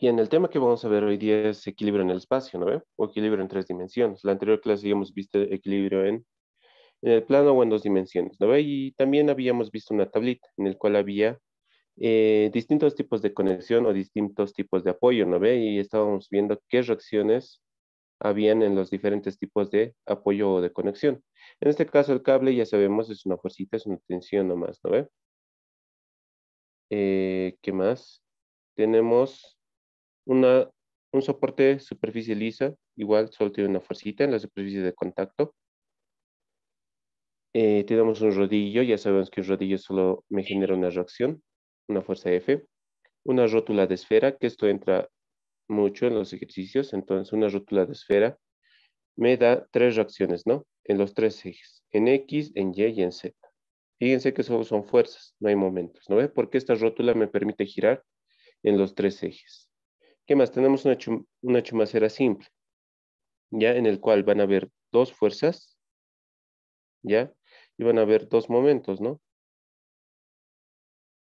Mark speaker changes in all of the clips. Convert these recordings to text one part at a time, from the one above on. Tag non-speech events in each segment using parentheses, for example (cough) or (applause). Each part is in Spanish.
Speaker 1: Bien, el tema que vamos a ver hoy día es equilibrio en el espacio, ¿no ve? O equilibrio en tres dimensiones. La anterior clase habíamos visto equilibrio en, en, el plano o en dos dimensiones, ¿no ve? Y también habíamos visto una tablita en la cual había eh, distintos tipos de conexión o distintos tipos de apoyo, ¿no ve? Y estábamos viendo qué reacciones habían en los diferentes tipos de apoyo o de conexión. En este caso el cable, ya sabemos, es una cosita, es una tensión nomás, ¿no ve? Eh, ¿Qué más? Tenemos un soporte superficie lisa, igual solo tiene una fuercita en la superficie de contacto. Eh, tenemos un rodillo, ya sabemos que un rodillo solo me genera una reacción, una fuerza F. Una rótula de esfera, que esto entra mucho en los ejercicios, entonces una rótula de esfera me da tres reacciones, ¿no? En los tres ejes, en X, en Y y en Z. Fíjense que solo son fuerzas, no hay momentos, ¿no Porque esta rótula me permite girar en los tres ejes más? Tenemos una, chumacera simple, ¿ya? En el cual van a haber dos fuerzas, ¿ya? Y van a haber dos momentos, ¿no?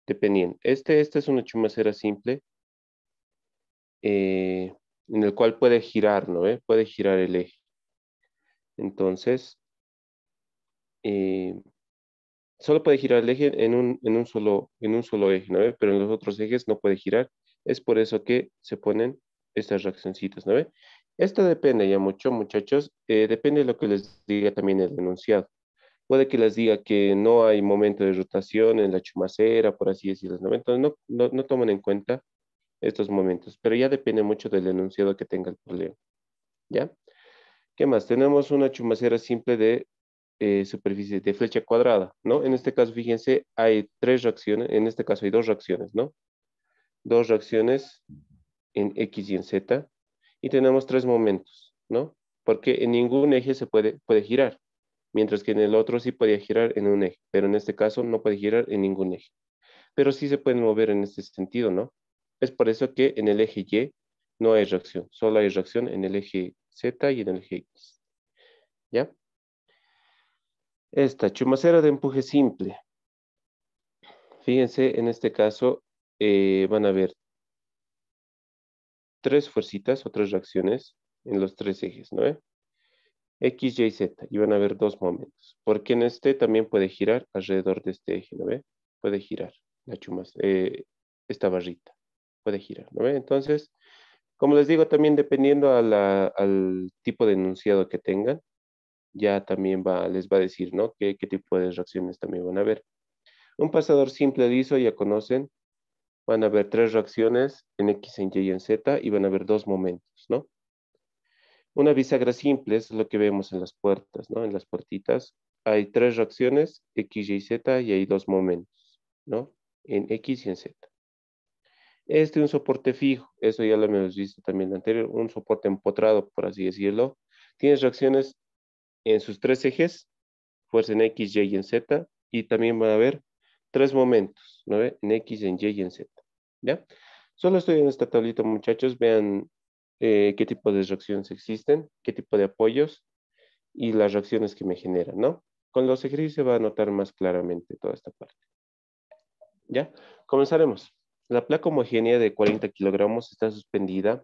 Speaker 1: Dependiendo. Este, es una chumacera simple, eh, en el cual puede girar, ¿no? Eh, puede girar el eje. Entonces, eh, solo puede girar el eje en un, solo, en un solo eje, ¿no? Pero en los otros ejes no puede girar es por eso que se ponen estas reaccioncitas, ¿no ve? Esto depende ya mucho, muchachos, eh, depende de lo que les diga también el enunciado. Puede que les diga que no hay momento de rotación en la chumacera, por así decirlo, ¿no? Entonces no, no, no toman en cuenta estos momentos, pero ya depende mucho del enunciado que tenga el problema, ¿ya? ¿Qué más? Tenemos una chumacera simple de eh, superficie de flecha cuadrada, ¿no? En este caso, fíjense, hay tres reacciones, en este caso hay dos reacciones, ¿no? dos reacciones en X y en Z y tenemos tres momentos, ¿no? Porque en ningún eje se puede, puede girar, mientras que en el otro sí podía girar en un eje, pero en este caso no puede girar en ningún eje. Pero sí se pueden mover en este sentido, ¿no? Es por eso que en el eje Y no hay reacción, solo hay reacción en el eje Z y en el eje X. ¿Ya? Esta, chumacera de empuje simple. Fíjense en este caso eh, van a haber tres fuercitas o tres reacciones en los tres ejes, ¿no? X, Y, Z, y van a haber dos momentos, porque en este también puede girar alrededor de este eje, ¿no Puede girar la chumas, eh, esta barrita, puede girar, ¿no Entonces, como les digo, también dependiendo al tipo de enunciado que tengan, ya también va, les va a decir, ¿no? ¿Qué, tipo de reacciones también van a haber. Un pasador simple ISO ya conocen, van a haber tres reacciones en X, en Y y en Z y van a haber dos momentos, ¿no? Una bisagra simple es lo que vemos en las puertas, ¿no? En las puertitas hay tres reacciones, X, Y y Z, y hay dos momentos, ¿no? En X y en Z. Este es un soporte fijo, eso ya lo hemos visto también en anterior, un soporte empotrado, por así decirlo. Tiene reacciones en sus tres ejes, fuerza en X, Y y en Z, y también van a haber tres momentos, ¿no? En X, en Y y en Z, ¿ya? Solo estoy en esta tablita, muchachos, vean eh, qué tipo de reacciones existen, qué tipo de apoyos y las reacciones que me generan, ¿no? Con los ejercicios se va a notar más claramente toda esta parte. ¿Ya? Comenzaremos. La placa homogénea de 40 kilogramos está suspendida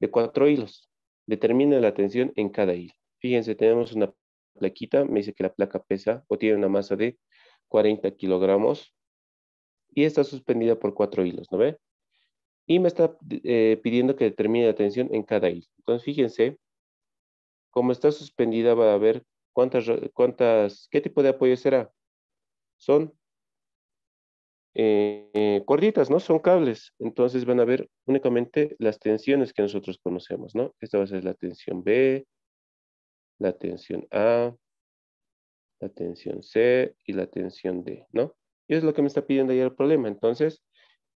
Speaker 1: de cuatro hilos. Determina la tensión en cada hilo. Fíjense, tenemos una plaquita, me dice que la placa pesa o tiene una masa de 40 kilogramos y está suspendida por cuatro hilos, ¿no ve? Y me está eh, pidiendo que determine la tensión en cada hilo. Entonces, fíjense, como está suspendida, va a ver cuántas, cuántas qué tipo de apoyo será. Son eh, cuerditas, ¿no? Son cables. Entonces van a ver únicamente las tensiones que nosotros conocemos, ¿no? Esta va a ser la tensión B, la tensión A, la tensión C y la tensión D, ¿no? Y es lo que me está pidiendo ahí el problema. Entonces,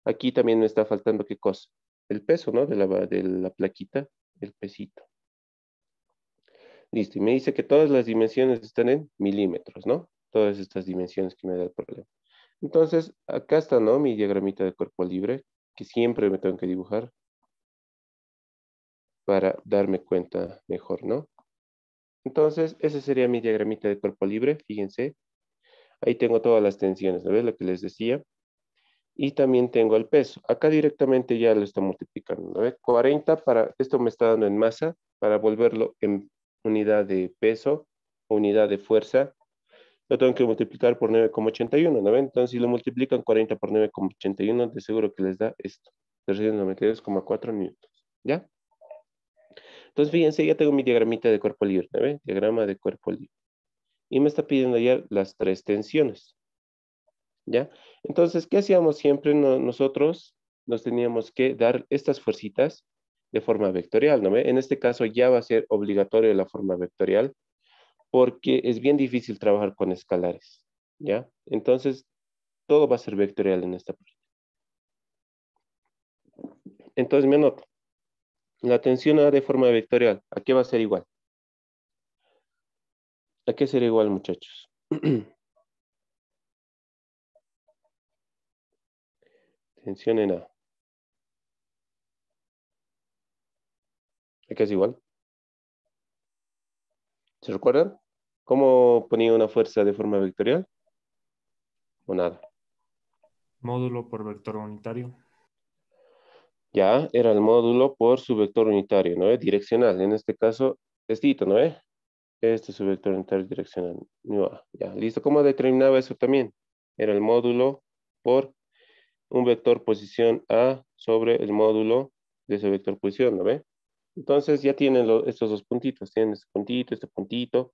Speaker 1: aquí también me está faltando qué cosa? El peso, ¿no? De la, de la plaquita, el pesito. Listo, y me dice que todas las dimensiones están en milímetros, ¿no? Todas estas dimensiones que me da el problema. Entonces, acá está, ¿no? Mi diagramita de cuerpo libre, que siempre me tengo que dibujar para darme cuenta mejor, ¿no? Entonces, ese sería mi diagramita de cuerpo libre, fíjense. Ahí tengo todas las tensiones, ¿no ves lo que les decía? Y también tengo el peso. Acá directamente ya lo está multiplicando, ¿no ves? 40 para, esto me está dando en masa, para volverlo en unidad de peso, unidad de fuerza. Lo tengo que multiplicar por 9,81, ¿no Entonces, si lo multiplican 40 por 9,81, de seguro que les da esto, 392,4 newtons, ¿ya? Entonces, fíjense, ya tengo mi diagramita de cuerpo libre, ve? Diagrama de cuerpo libre. Y me está pidiendo ya las tres tensiones. ¿Ya? Entonces, ¿qué hacíamos siempre nosotros? Nos teníamos que dar estas fuercitas de forma vectorial, ¿no? ¿Ve? En este caso ya va a ser obligatorio la forma vectorial porque es bien difícil trabajar con escalares, ¿ya? Entonces, todo va a ser vectorial en esta parte. Entonces me anoto. La tensión A de forma vectorial, ¿a qué va a ser igual? ¿A qué será igual, muchachos?
Speaker 2: (clears throat) tensión en A. ¿A qué es igual?
Speaker 1: ¿Se recuerdan? ¿Cómo ponía una fuerza de forma vectorial? O nada. Módulo por vector unitario ya era el módulo por su vector unitario, ¿no? Eh, direccional, en este caso, esto, ¿no? ve? Eh, este es su vector unitario direccional, ya, listo. ¿Cómo determinaba eso también? Era el módulo por un vector posición A sobre el módulo de ese vector posición, ¿no ve? Entonces ya tienen estos dos puntitos, tienen este puntito, este puntito,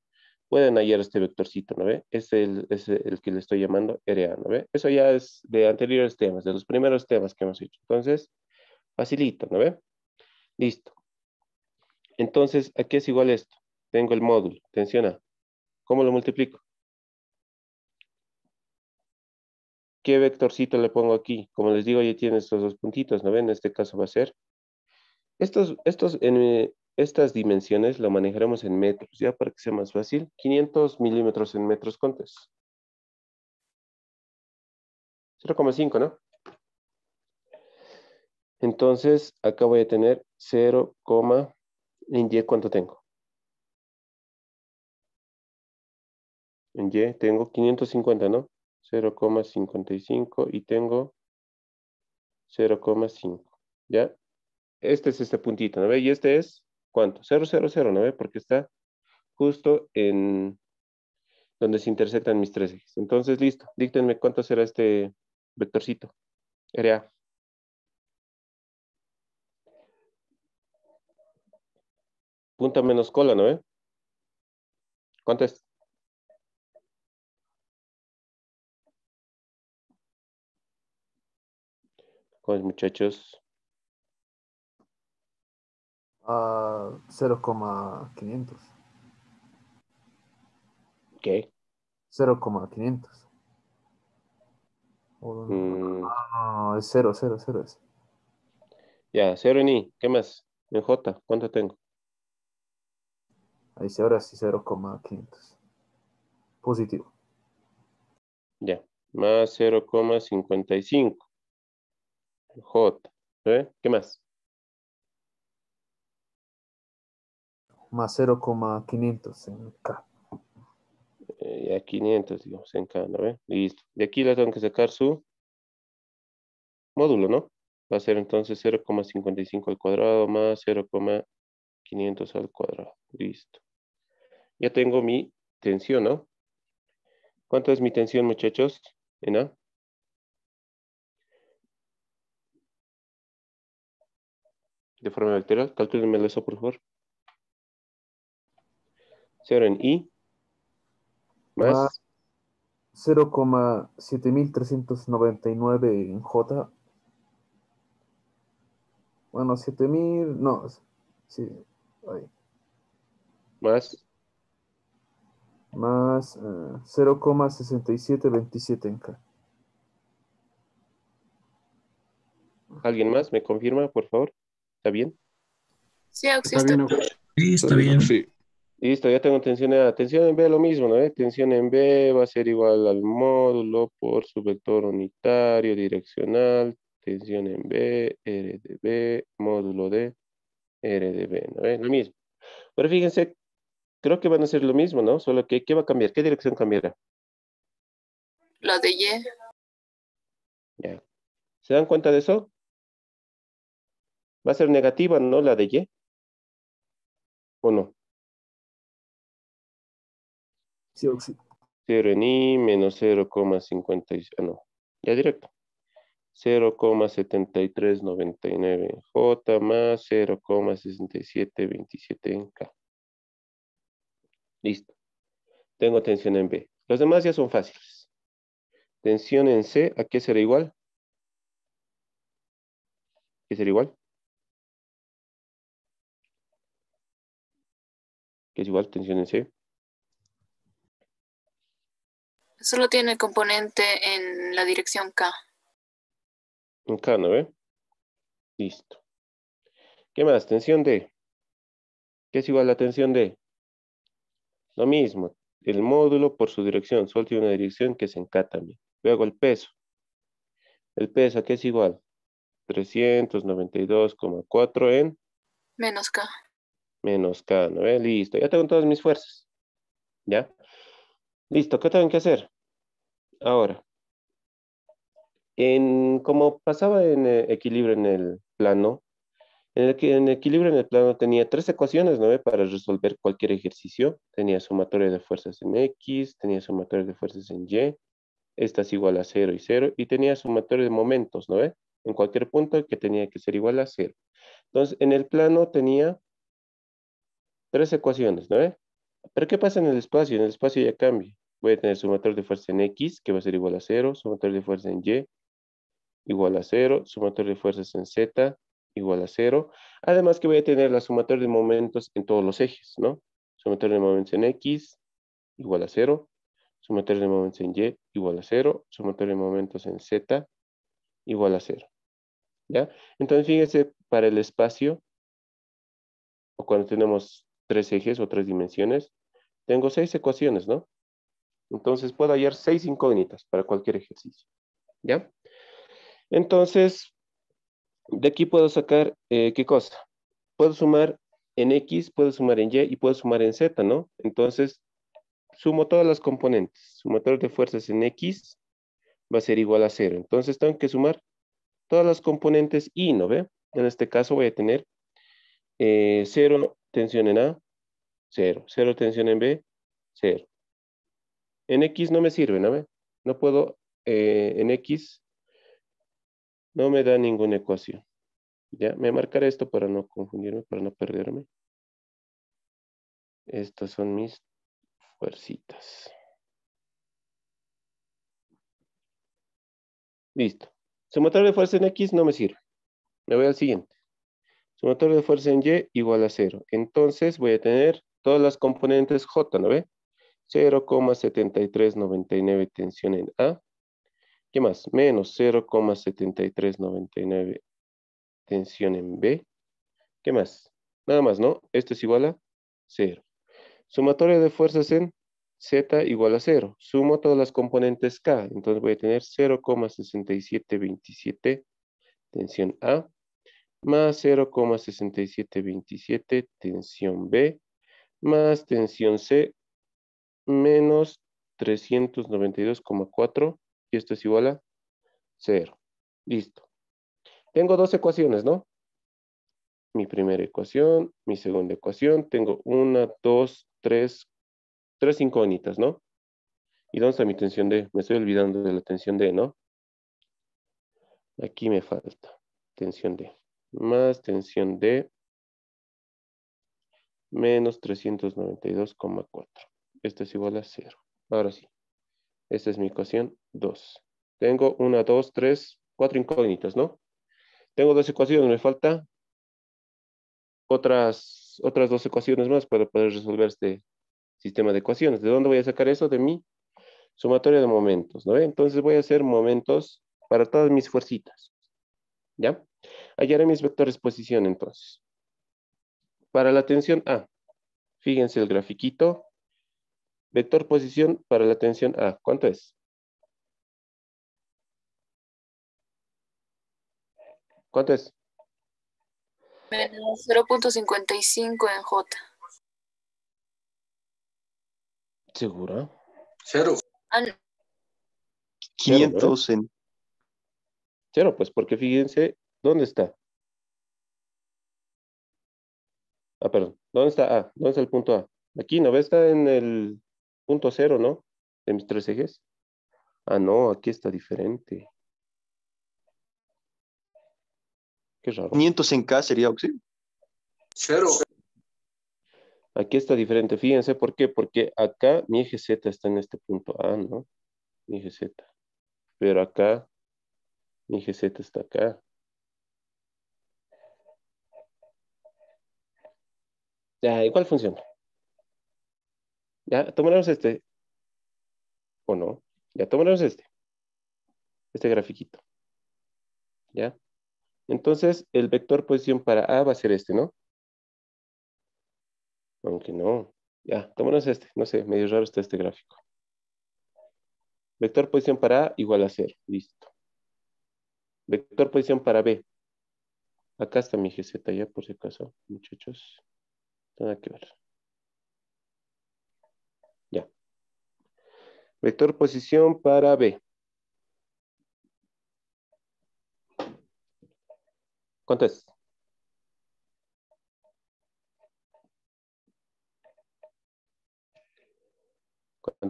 Speaker 1: pueden hallar este vectorcito, ¿no ve? Es el, es el que le estoy llamando RA, ¿no Eso ya es de anteriores temas, de los primeros temas que hemos hecho. Entonces, Facilito, ¿no ve? Listo. Entonces, aquí es igual esto. Tengo el módulo. Tensiona. ¿Cómo lo multiplico? ¿Qué vectorcito le pongo aquí? Como les digo, ya tiene estos dos puntitos, ¿no ven? En este caso va a ser. Estos, estos, en, estas dimensiones lo manejaremos en metros, ya para que sea más fácil. 500 milímetros en metros contes. 0,5, ¿no? Entonces, acá voy a tener 0, en Y cuánto tengo. En Y tengo 550, ¿no? 0,55 y tengo 0,5. ¿Ya? Este es este puntito, ¿no ve? Y este es, ¿cuánto? 0, ¿no ve? Porque está justo en donde se intersectan mis tres ejes. Entonces, listo. Díctenme cuánto será este vectorcito. RA.
Speaker 2: punta menos cola, ¿no? Eh? ¿Cuánto es? ¿Cuánto es, muchachos? Uh, ah, 0,500.
Speaker 1: ¿Qué? 0,500. Oh, No, no, mm. es 0, 0, 0. Ya, 0 en I. ¿Qué más? En J, ¿cuánto tengo? Ahí sí, ahora sí 0,500. Positivo. Ya, más 0,55. J. ¿eh? ¿Qué más?
Speaker 2: Más 0,500 en K.
Speaker 1: Eh, ya 500, digamos, en K, ¿no Listo. De aquí le tengo que sacar su módulo, ¿no? Va a ser entonces 0,55 al cuadrado más 0, 500 al cuadrado. Listo. Ya tengo mi tensión, ¿no? ¿Cuánto es mi tensión,
Speaker 2: muchachos? ¿En A? De forma lateral, calculenme eso, por favor.
Speaker 1: Cero en I. Más. 0,7399 en J. Bueno, 7000, no, sí, más. Más 0,6727 eh, en K. ¿Alguien más me confirma, por favor? ¿Está bien? Sí, ¿Está bien? Sí, Listo, ya tengo tensión en A. Tensión en B lo mismo, ¿no? Tensión en B va a ser igual al módulo por su vector unitario direccional. Tensión en B, R de B, módulo de RDB, ¿no? Es lo mismo. Pero fíjense, creo que van a ser lo mismo, ¿no? Solo que, ¿qué va a cambiar? ¿Qué dirección cambiará?
Speaker 2: La de Y.
Speaker 1: Ya. ¿Se dan cuenta de eso?
Speaker 2: Va a ser negativa, ¿no? La de Y. ¿O no? Sí, sí. 0 en i menos
Speaker 1: 0,56. Ah, no. Ya directo. 0,7399 en J más 0,6727 en K. Listo. Tengo tensión en B. Los demás ya son fáciles.
Speaker 2: Tensión en C, ¿a qué será igual? ¿Qué será igual? ¿Qué es igual? Tensión en C.
Speaker 3: Solo tiene componente en la dirección K.
Speaker 1: K, no, ve? Listo. ¿Qué más? Tensión D. ¿Qué es igual a la tensión D? Lo mismo. El módulo por su dirección. Solo tiene una dirección que se también. Luego el peso. ¿El peso a qué es igual? 392,4 en... Menos K. Menos K, ¿no? ve? Listo. Ya tengo todas mis fuerzas. ¿Ya? Listo. ¿Qué tengo que hacer? Ahora, en, como pasaba en eh, equilibrio en el plano, en, el, equilibrio en el plano tenía tres ecuaciones ¿no? para resolver cualquier ejercicio. Tenía sumatoria de fuerzas en X, tenía sumatoria de fuerzas en Y, estas igual a 0 y 0, y tenía sumatoria de momentos, ¿no? En cualquier punto que tenía que ser igual a 0. Entonces, en el plano tenía tres ecuaciones, ¿no? Pero ¿qué pasa en el espacio? En el espacio ya cambia. Voy a tener sumatoria de fuerza en X, que va a ser igual a 0, sumatoria de fuerza en Y, igual a 0, sumatoria de fuerzas en Z igual a 0. Además que voy a tener la sumatoria de momentos en todos los ejes, ¿no? Sumatoria de momentos en X igual a 0, sumatoria de momentos en Y igual a 0, sumatoria de momentos en Z igual a 0. ¿Ya? Entonces fíjense para el espacio, o cuando tenemos tres ejes o tres dimensiones, tengo seis ecuaciones, ¿no? Entonces puedo hallar seis incógnitas para cualquier ejercicio. ¿Ya? Entonces, de aquí puedo sacar eh, qué cosa. Puedo sumar en X, puedo sumar en Y y puedo sumar en Z, ¿no? Entonces, sumo todas las componentes. Sumatorio de fuerzas en X va a ser igual a cero. Entonces, tengo que sumar todas las componentes Y, ¿no ve? En este caso voy a tener eh, cero tensión en A, cero. Cero tensión en B, cero. En X no me sirve, ¿no ve? No puedo eh, en X no me da ninguna ecuación. Ya, me marcaré esto para no confundirme, para no perderme. Estas son mis fuercitas. Listo. Sumatorio de fuerza en X no me sirve. Me voy al siguiente. Sumatorio de fuerza en Y igual a 0. Entonces voy a tener todas las componentes J, ¿no ve? 0,7399 tensión en A. ¿Qué más? Menos 0,7399 tensión en B. ¿Qué más? Nada más, ¿no? Esto es igual a 0. Sumatoria de fuerzas en Z igual a 0. Sumo todas las componentes K. Entonces voy a tener 0,6727 tensión A más 0,6727 tensión B más tensión C menos 392,4 y esto es igual a 0. Listo. Tengo dos ecuaciones, ¿no? Mi primera ecuación, mi segunda ecuación. Tengo una, dos, tres, tres incógnitas, ¿no? ¿Y dónde está mi tensión D? Me estoy olvidando de la tensión D, ¿no? Aquí me falta tensión D. Más tensión D menos 392,4. Esto es igual a 0. Ahora sí. Esta es mi ecuación 2. Tengo 1, 2, 3, 4 incógnitas, ¿no? Tengo dos ecuaciones, me falta otras, otras dos ecuaciones más para poder resolver este sistema de ecuaciones. ¿De dónde voy a sacar eso? De mi sumatoria de momentos, ¿no? Entonces voy a hacer momentos para todas mis fuercitas, ¿ya? Hallaré mis vectores posición entonces. Para la tensión A, fíjense el grafiquito, Vector posición para la tensión A, ¿cuánto es? ¿Cuánto es?
Speaker 3: Menos 0.55 en J.
Speaker 1: ¿Seguro? Cero. Ah, no. 500 en... Cero, pues, porque fíjense, ¿dónde está? Ah, perdón. ¿Dónde está A? ¿Dónde está el punto A? Aquí, ¿no Está en el punto cero, ¿no? De mis tres ejes. Ah, no, aquí está diferente. Qué raro. 500 en K sería auxilio. Cero. Aquí está diferente. Fíjense por qué. Porque acá mi eje Z está en este punto A, ¿no? Mi eje Z. Pero acá mi eje Z está acá. Ya, igual funciona. Ya tomaremos este. ¿O no? Ya tomaremos este. Este grafiquito. ¿Ya? Entonces, el vector posición para A va a ser este, ¿no? Aunque no. Ya, tomaremos este. No sé, medio raro está este gráfico. Vector posición para A igual a 0. Listo. Vector posición para B. Acá está mi GZ ya, por si acaso, muchachos. Nada que ver. Vector posición para B. ¿Cuánto ¿Cuánto es?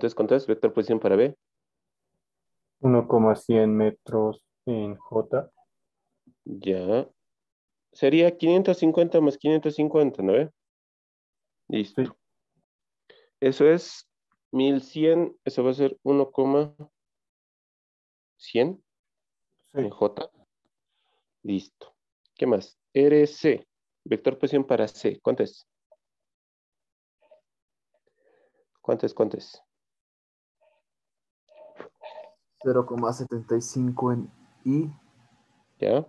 Speaker 1: es? ¿Cuánto es? vector posición para B. 1,100 metros en J. Ya. Sería 550 más 550, ¿no? ve? Listo. Eso es 1100, eso va a ser 1,100 en J. Listo. ¿Qué más? RC, vector posición para C. ¿Cuánto es? ¿Cuánto es? ¿Cuánto es?
Speaker 2: 0,75 en I.
Speaker 1: ¿Ya?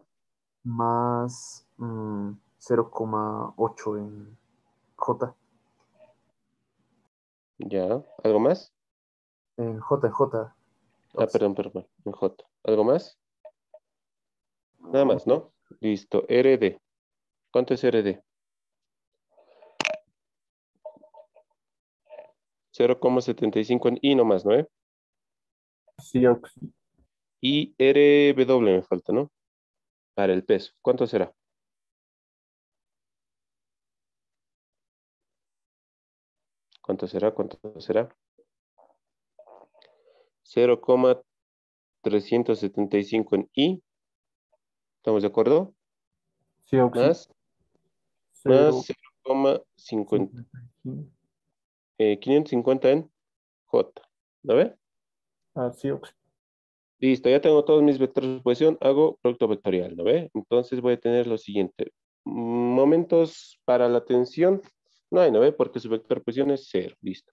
Speaker 1: Más 0,8 mm, en J. Ya, ¿algo más? En JJ. Ah, perdón, perdón, en J. ¿Algo más?
Speaker 2: Nada más, ¿no?
Speaker 1: Listo, RD. ¿Cuánto es RD? 0,75 en I nomás, ¿no? Eh? Sí, ok. Y RW me falta, ¿no? Para el peso. ¿Cuánto será? ¿Cuánto será? ¿Cuánto será? 0,375 en I. ¿Estamos de acuerdo? Sí, ok. Más, 0,50. 550 eh, en J. ¿No ve? Así ah, sí, ok. Listo, ya tengo todos mis vectores de posición, hago producto vectorial, ¿no ve? Entonces voy a tener lo siguiente. Momentos para la tensión no hay 9 porque su vector posición pues es 0. Listo.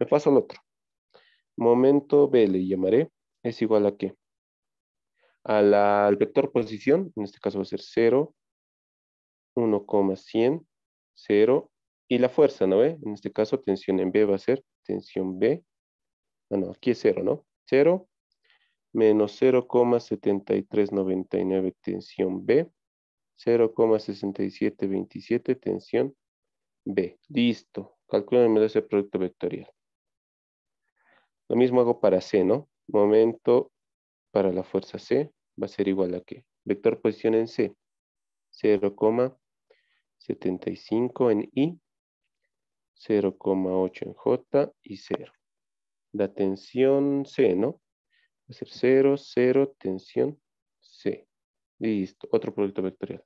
Speaker 1: Me paso al otro. Momento B le llamaré. Es igual a qué? al vector posición. En este caso va a ser 0. 1,100. 0. Y la fuerza, ¿no ve? En este caso tensión en B va a ser tensión B. Ah, no, aquí es 0, ¿no? 0 menos 0,7399 tensión B, 0,6727 tensión B. Listo. Calculenme ese producto vectorial. Lo mismo hago para C, ¿no? Momento para la fuerza C va a ser igual a qué? vector posición en C. 0,75 en I, 0,8 en J y 0. La tensión C, ¿no? Va a ser 0, 0, tensión C. Listo, otro producto vectorial.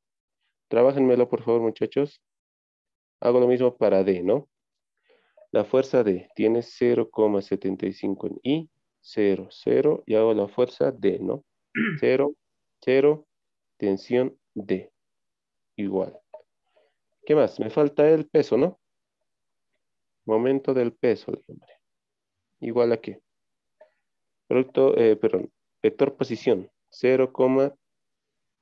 Speaker 1: trabajenmelo por favor, muchachos. Hago lo mismo para D, ¿no? La fuerza D tiene 0,75 en I, 0, 0, y hago la fuerza D, ¿no? 0, (clears throat) 0, tensión D, igual. ¿Qué más? Me falta el peso, ¿no? Momento del peso, hombre. Igual a qué? Producto, eh, perdón, vector posición, 0,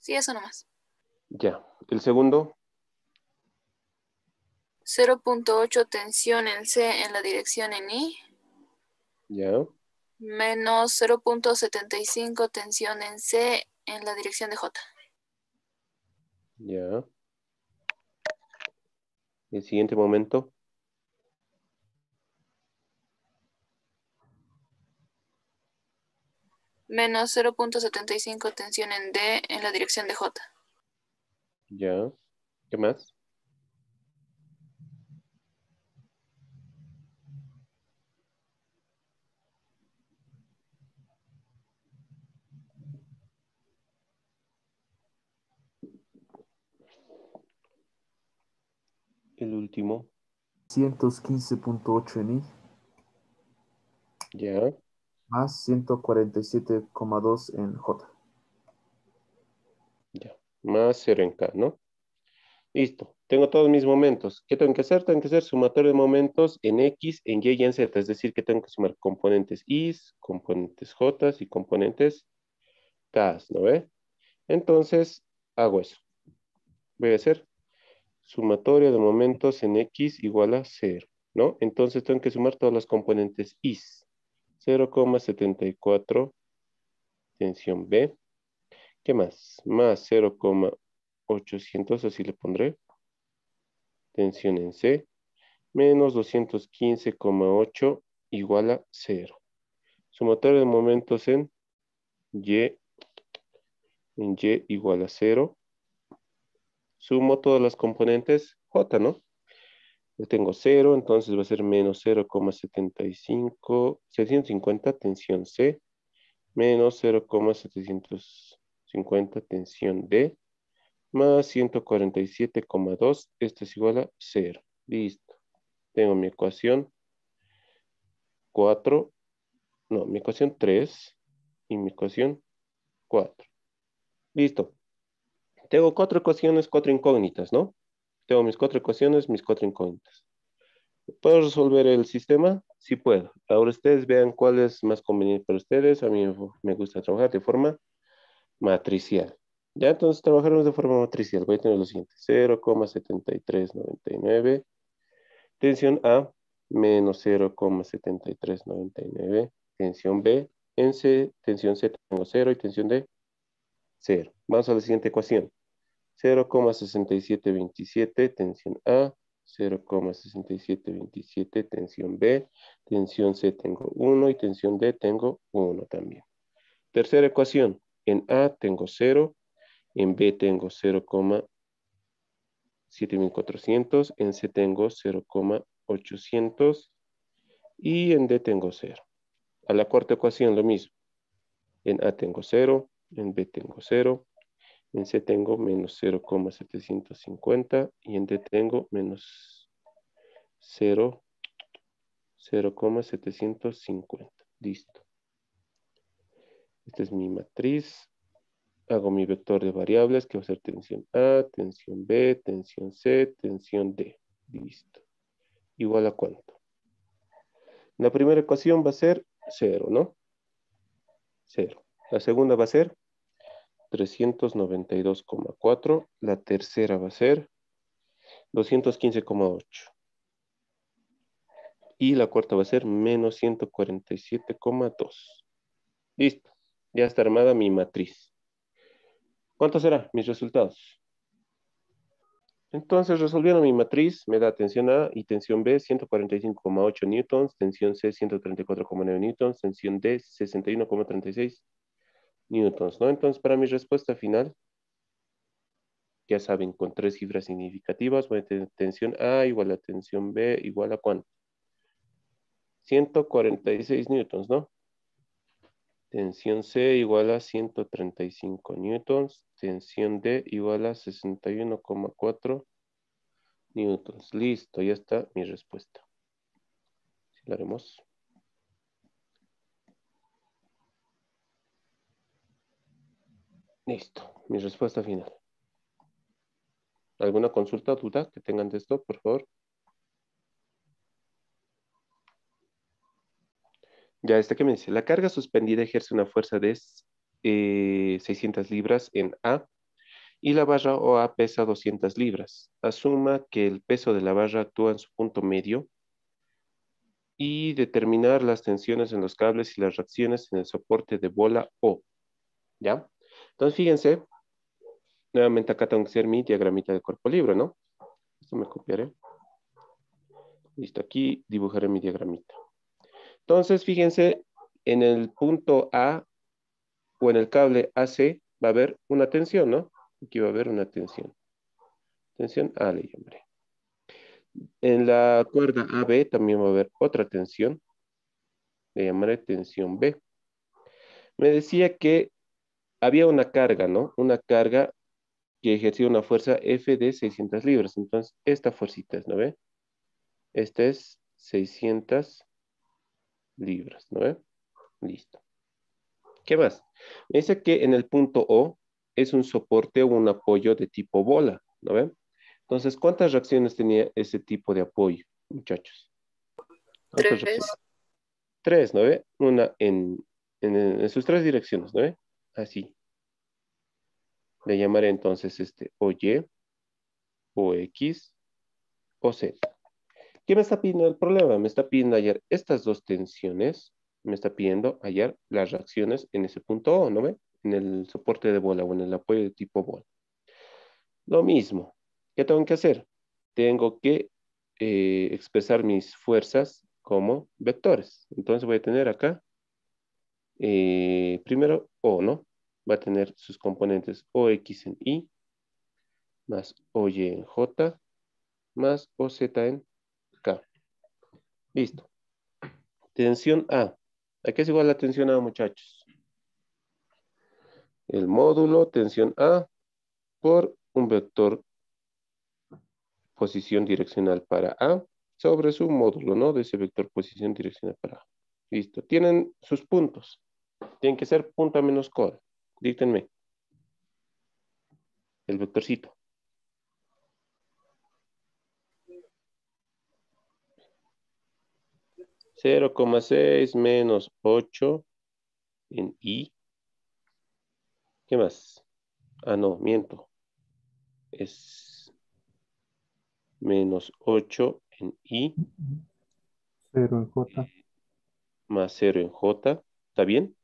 Speaker 3: Sí, eso nomás.
Speaker 1: Ya. ¿El segundo?
Speaker 3: 0.8 tensión en C en la dirección en I. Ya. Menos 0.75 tensión en C en la dirección de J.
Speaker 1: Ya. El siguiente momento.
Speaker 3: menos 0.75 tensión en D en la dirección de J.
Speaker 1: Ya, ¿qué más? El último. 115.8 en I. Ya más 147,2 en J. Ya, más 0 en K, ¿no? Listo, tengo todos mis momentos. ¿Qué tengo que hacer? Tengo que hacer sumatorio de momentos en X, en Y y en Z. Es decir, que tengo que sumar componentes Y, componentes J y componentes K, ¿no ve? Entonces, hago eso. Voy a hacer sumatorio de momentos en X igual a 0, ¿no? Entonces tengo que sumar todas las componentes Y. 0,74, tensión B. ¿Qué más? Más 0,800, así le pondré. Tensión en C. Menos 215,8 igual a 0. sumo de momentos en Y. En Y igual a 0. Sumo todas las componentes J, ¿no? Yo tengo 0, entonces va a ser menos 0,75, 650, tensión C, menos 0,750 tensión D, más 147,2, esto es igual a 0. Listo. Tengo mi ecuación 4, no, mi ecuación 3 y mi ecuación 4. Listo. Tengo 4 ecuaciones, 4 incógnitas, ¿no? Tengo mis cuatro ecuaciones, mis cuatro incógnitas. ¿Puedo resolver el sistema? Sí puedo. Ahora ustedes vean cuál es más conveniente para ustedes. A mí me gusta trabajar de forma matricial. Ya entonces trabajaremos de forma matricial. Voy a tener lo siguiente. 0,7399. Tensión A, menos 0,7399. Tensión B, en C. Tensión C tengo 0 y tensión D, 0. Vamos a la siguiente ecuación. 0,6727, tensión A, 0,6727, tensión B, tensión C tengo 1 y tensión D tengo 1 también. Tercera ecuación, en A tengo 0, en B tengo 0,7400, en C tengo 0,800 y en D tengo 0. A la cuarta ecuación lo mismo, en A tengo 0, en B tengo 0, en C tengo menos 0,750 y en D tengo menos 0, 0,750. Listo. Esta es mi matriz. Hago mi vector de variables que va a ser tensión A, tensión B, tensión C, tensión D. Listo. ¿Igual a cuánto? La primera ecuación va a ser 0, ¿no? 0. La segunda va a ser 392,4. La tercera va a ser 215,8. Y la cuarta va a ser menos 147,2. Listo. Ya está armada mi matriz. ¿Cuántos serán mis resultados? Entonces, resolviendo mi matriz, me da tensión A y tensión B 145,8 newtons, tensión C 134,9 newtons, tensión D 61,36 newtons, ¿no? Entonces, para mi respuesta final, ya saben, con tres cifras significativas, voy a tener tensión A igual a tensión B igual a cuánto? 146 newtons, ¿no? Tensión C igual a 135 newtons, tensión D igual a 61,4 newtons. Listo, ya está mi respuesta. Si la haremos. Listo, mi respuesta final. ¿Alguna consulta, o duda que tengan de esto, por favor? Ya este que me dice, la carga suspendida ejerce una fuerza de 600 eh, libras en A y la barra OA pesa 200 libras. Asuma que el peso de la barra actúa en su punto medio y determinar las tensiones en los cables y las reacciones en el soporte de bola O. ¿Ya? Entonces, fíjense, nuevamente acá tengo que hacer mi diagramita de cuerpo libre, ¿no? Esto me copiaré. Listo, aquí dibujaré mi diagramita. Entonces, fíjense, en el punto A o en el cable AC va a haber una tensión, ¿no? Aquí va a haber una tensión. Tensión A le llamaré. En la cuerda AB también va a haber otra tensión. Le llamaré tensión B. Me decía que había una carga, ¿no? Una carga que ejercía una fuerza F de 600 libras. Entonces, esta fuerza, es, ¿no ve? Esta es 600 libras, ¿no ve? Listo. ¿Qué más? dice que en el punto O es un soporte o un apoyo de tipo bola, ¿no ve? Entonces, ¿cuántas reacciones tenía ese tipo de apoyo, muchachos? Tres. Tres, ¿no ve? Una en, en sus tres direcciones, ¿no ve? así. Le llamaré entonces este OY, OX, o X, o Z. ¿Qué me está pidiendo el problema? Me está pidiendo hallar estas dos tensiones, me está pidiendo hallar las reacciones en ese punto O, ¿no ve? En el soporte de bola o en el apoyo de tipo bola. Lo mismo, ¿qué tengo que hacer? Tengo que eh, expresar mis fuerzas como vectores. Entonces voy a tener acá eh, primero O, ¿no? Va a tener sus componentes OX en Y, más OY en J, más OZ en K. Listo. Tensión A. ¿A qué es igual la tensión A, muchachos? El módulo tensión A por un vector posición direccional para A sobre su módulo, ¿no? De ese vector posición direccional para A. Listo. Tienen sus puntos. Tiene que ser punta menos coda. Díctenme. El vectorcito. Cero coma seis menos ocho en I. ¿Qué más? Ah, no, miento. Es menos 8 en I. 0 en J. Más 0 en J. ¿Está bien?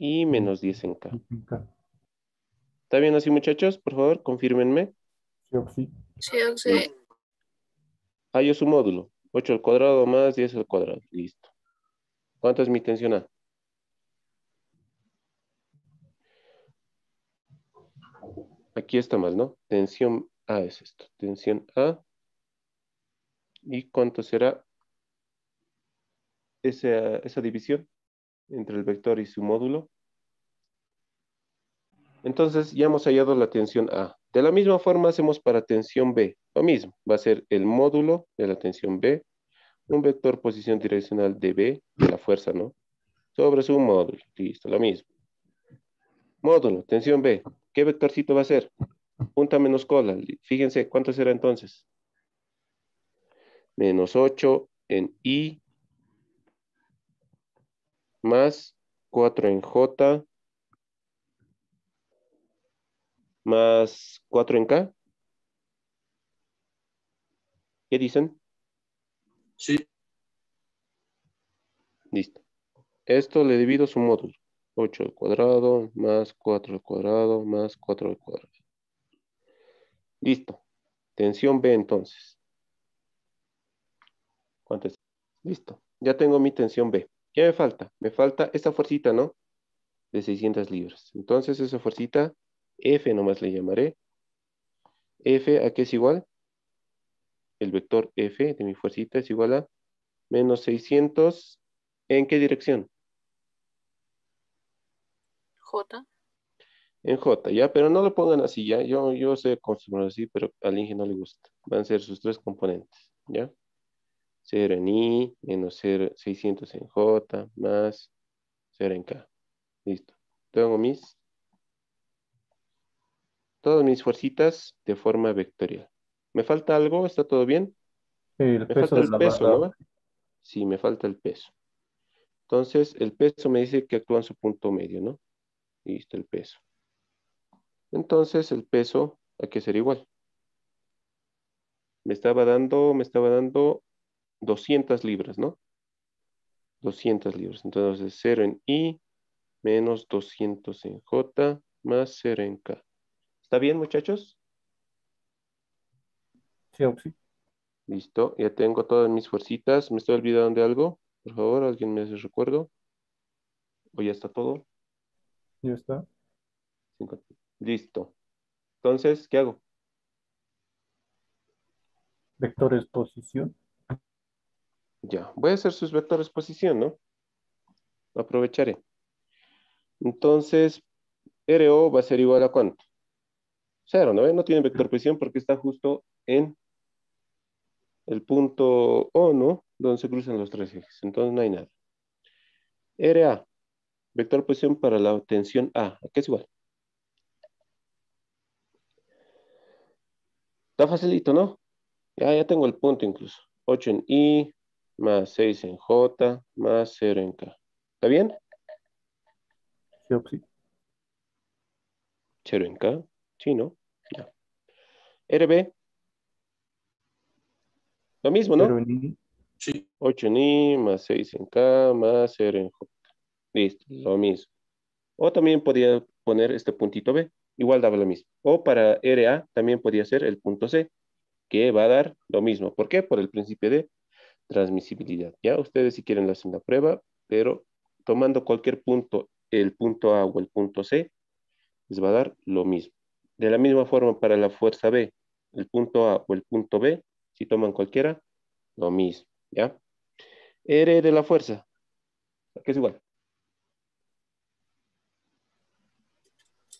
Speaker 3: y menos
Speaker 1: 10 en K. ¿Está bien así, muchachos? Por favor, confírmenme. Sí,
Speaker 3: sí. sí. es
Speaker 1: ah, su módulo. 8 al cuadrado más 10 al cuadrado. Listo. ¿Cuánto es mi tensión A? Aquí está más ¿no? Tensión A es esto. Tensión A. ¿Y cuánto será esa, esa división? entre el vector y su módulo. Entonces ya hemos hallado la tensión A. De la misma forma hacemos para tensión B. Lo mismo, va a ser el módulo de la tensión B, un vector posición direccional de B, la fuerza, ¿no? Sobre su módulo. Listo, lo mismo. Módulo, tensión B. ¿Qué vectorcito va a ser? Punta menos cola. Fíjense, ¿cuánto será entonces? Menos 8 en I más 4 en J, más 4 en K. ¿Qué dicen? Sí. Listo. Esto le divido su módulo. 8 al cuadrado, más 4 al cuadrado, más 4 al cuadrado. Listo. Tensión B entonces. ¿Cuánto es? Listo. Ya tengo mi tensión B. Ya me falta? Me falta esta fuercita, ¿no? De 600 libras. Entonces esa fuercita, F nomás le llamaré. F, ¿a qué es igual? El vector F de mi fuercita es igual a menos 600. ¿En qué dirección? J. En J, ya, pero no lo pongan así, ya. Yo, yo sé construir así, pero al ingenio no le gusta. Van a ser sus tres componentes, ¿ya? 0 en I, menos 0, 600 en J, más 0 en K. Listo. Tengo mis, todas mis fuercitas de forma vectorial. ¿Me falta algo? ¿Está todo bien? Sí, el me falta el peso, ¿no? Sí, me falta el peso. Entonces, el peso me dice que actúa en su punto medio, ¿no? Listo, el peso. Entonces, el peso hay que ser igual. Me estaba dando, me estaba dando 200 libras, ¿no? 200 libras. Entonces, 0 en I menos 200 en J más 0 en K. ¿Está bien, muchachos? Sí, sí. Listo, ya tengo todas mis fuercitas. ¿Me estoy olvidando de algo? Por favor, ¿alguien me hace recuerdo? ¿O ya está todo? Ya está. Listo. Entonces, ¿qué hago? Vectores posición. Ya, voy a hacer sus vectores posición, ¿no? aprovecharé. Entonces, RO va a ser igual a cuánto? Cero, ¿no? No tiene vector posición porque está justo en el punto O, ¿no? Donde se cruzan los tres ejes. Entonces no hay nada. RA, vector posición para la tensión A. ¿A qué es igual? Está facilito, ¿no? Ya, ya tengo el punto incluso. 8 en I, más 6 en J, más 0 en K. ¿Está bien? Sí, sí. 0 en K. Sí, ¿no? Ya. RB. Lo mismo, ¿no? 0 en I. Sí. 8 en I, más 6 en K, más 0 en J. Listo, lo mismo. O también podía poner este puntito B. Igual daba lo mismo. O para RA también podía ser el punto C, que va a dar lo mismo. ¿Por qué? Por el principio de transmisibilidad. Ya ustedes si quieren hacen la prueba, pero tomando cualquier punto, el punto A o el punto C, les va a dar lo mismo. De la misma forma para la fuerza B, el punto A o el punto B, si toman cualquiera, lo mismo, ¿ya? R de la fuerza, que es igual.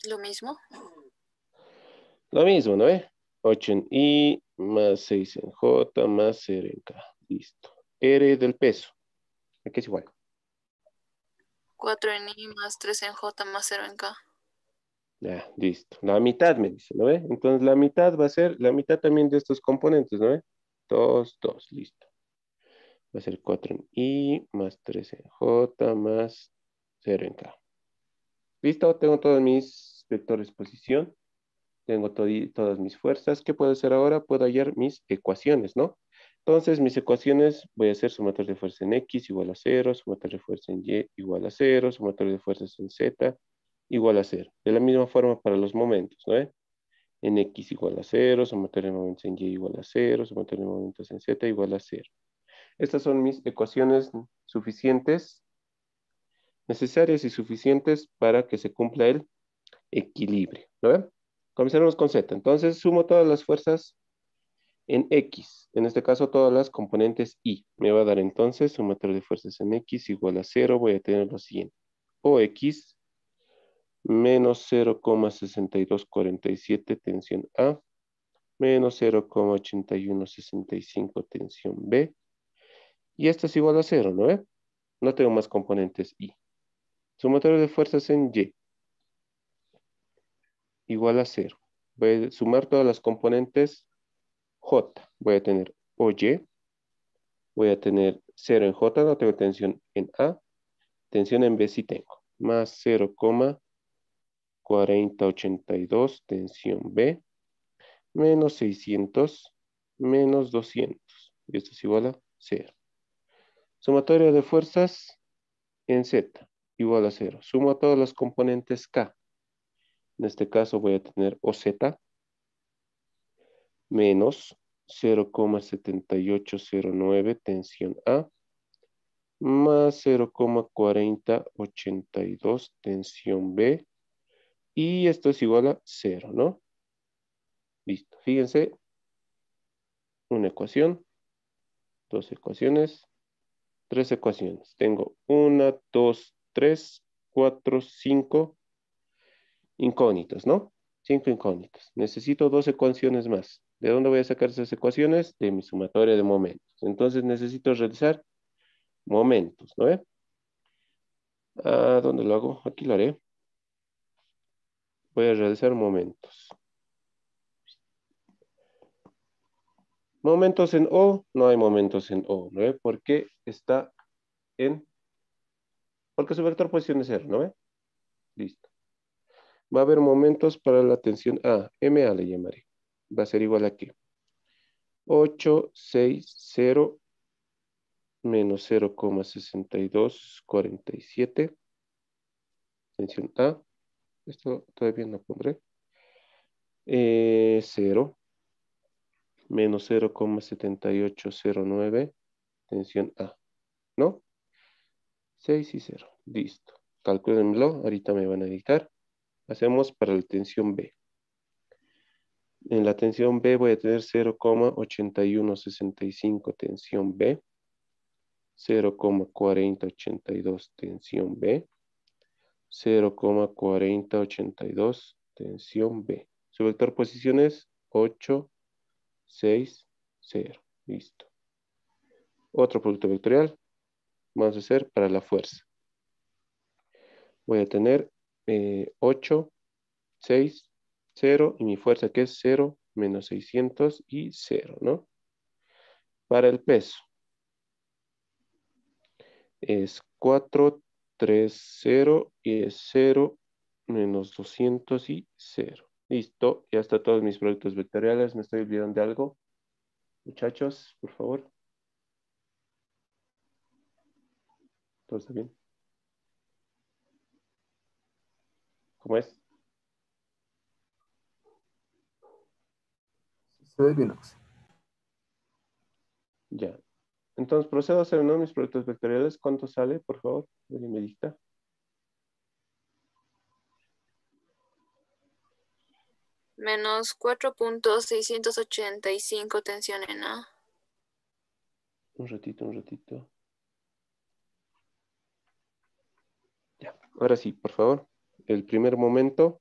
Speaker 1: Lo mismo. Lo mismo, ¿no? 8 en I, más 6 en J, más 0 en K. Listo. R del peso. ¿A qué es igual?
Speaker 3: 4 en I más 3 en J más 0 en K.
Speaker 1: Ya, listo. La mitad me dice, ¿no ve? Entonces la mitad va a ser, la mitad también de estos componentes, ¿no ve? 2, 2, listo. Va a ser 4 en I, más 3 en J, más 0 en K. Listo, tengo todos mis vectores posición. Tengo todas mis fuerzas. ¿Qué puedo hacer ahora? Puedo hallar mis ecuaciones, ¿no? Entonces mis ecuaciones voy a hacer sumatoria de fuerza en X igual a 0, sumatoria de fuerza en Y igual a 0, sumatoria de fuerzas en Z igual a 0. De la misma forma para los momentos, ¿no? En X igual a 0, sumatoria de momentos en Y igual a 0, sumatoria de momentos en Z igual a 0. Estas son mis ecuaciones suficientes, necesarias y suficientes para que se cumpla el equilibrio, ¿no? ¿Eh? Comenzaremos con Z. Entonces sumo todas las fuerzas en X. En este caso, todas las componentes Y. Me va a dar entonces sumatorio de fuerzas en X igual a 0. Voy a tener lo siguiente. O X menos 0,6247 tensión A, menos 0,8165 tensión B. Y esto es igual a 0, ¿no? No tengo más componentes Y. Sumatorio de fuerzas en Y. Igual a 0. Voy a sumar todas las componentes Voy a tener OY. Voy a tener 0 en J, no tengo tensión en A. Tensión en B sí tengo. Más 0,4082, tensión B. Menos 600, menos 200. Y esto es igual a 0. Sumatoria de fuerzas en Z, igual a 0. Sumo a todas los componentes K. En este caso voy a tener OZ, menos 0,7809 tensión A más 0,4082 tensión B y esto es igual a 0, ¿no? Listo, fíjense, una ecuación, dos ecuaciones, tres ecuaciones. Tengo una, dos, tres, cuatro, cinco incógnitas, ¿no? Cinco incógnitas. Necesito dos ecuaciones más. ¿De dónde voy a sacar esas ecuaciones? De mi sumatoria de momentos. Entonces necesito realizar momentos, ¿no? ve? ¿A ah, ¿Dónde lo hago? Aquí lo haré. Voy a realizar momentos. Momentos en O, no hay momentos en O, ¿no? ¿Eh? Porque está en... Porque su vector posición es 0. ¿no? ve? Listo. Va a haber momentos para la tensión A. MA le llamaré va a ser igual a qué? 8, 6, 0, menos 0,62, 47. Tensión A. Esto todavía no pondré. 0, eh, menos 0,7809, tensión A. ¿No? 6 y 0. Listo. Calculenlo, ahorita me van a editar. Hacemos para la tensión B. En la tensión B voy a tener 0,8165 tensión B, 0,4082 tensión B, 0,4082 tensión B. Su vector posición es 8, 6, 0. Listo. Otro producto vectorial vamos a hacer para la fuerza. Voy a tener 8, eh, 6, 0 y mi fuerza que es 0 menos 600 y 0, ¿no? Para el peso es 4, 3, 0 y es 0 menos 200 y 0. Listo, ya están todos mis productos vectoriales. ¿Me estoy olvidando de algo? Muchachos, por favor. ¿Todo está bien? ¿Cómo es? Ya. Entonces procedo a hacer uno de mis proyectos vectoriales. ¿Cuánto sale, por favor? Me dicta.
Speaker 3: Menos 4.685 tensión en A.
Speaker 1: Un ratito, un ratito. Ya, ahora sí, por favor. El primer momento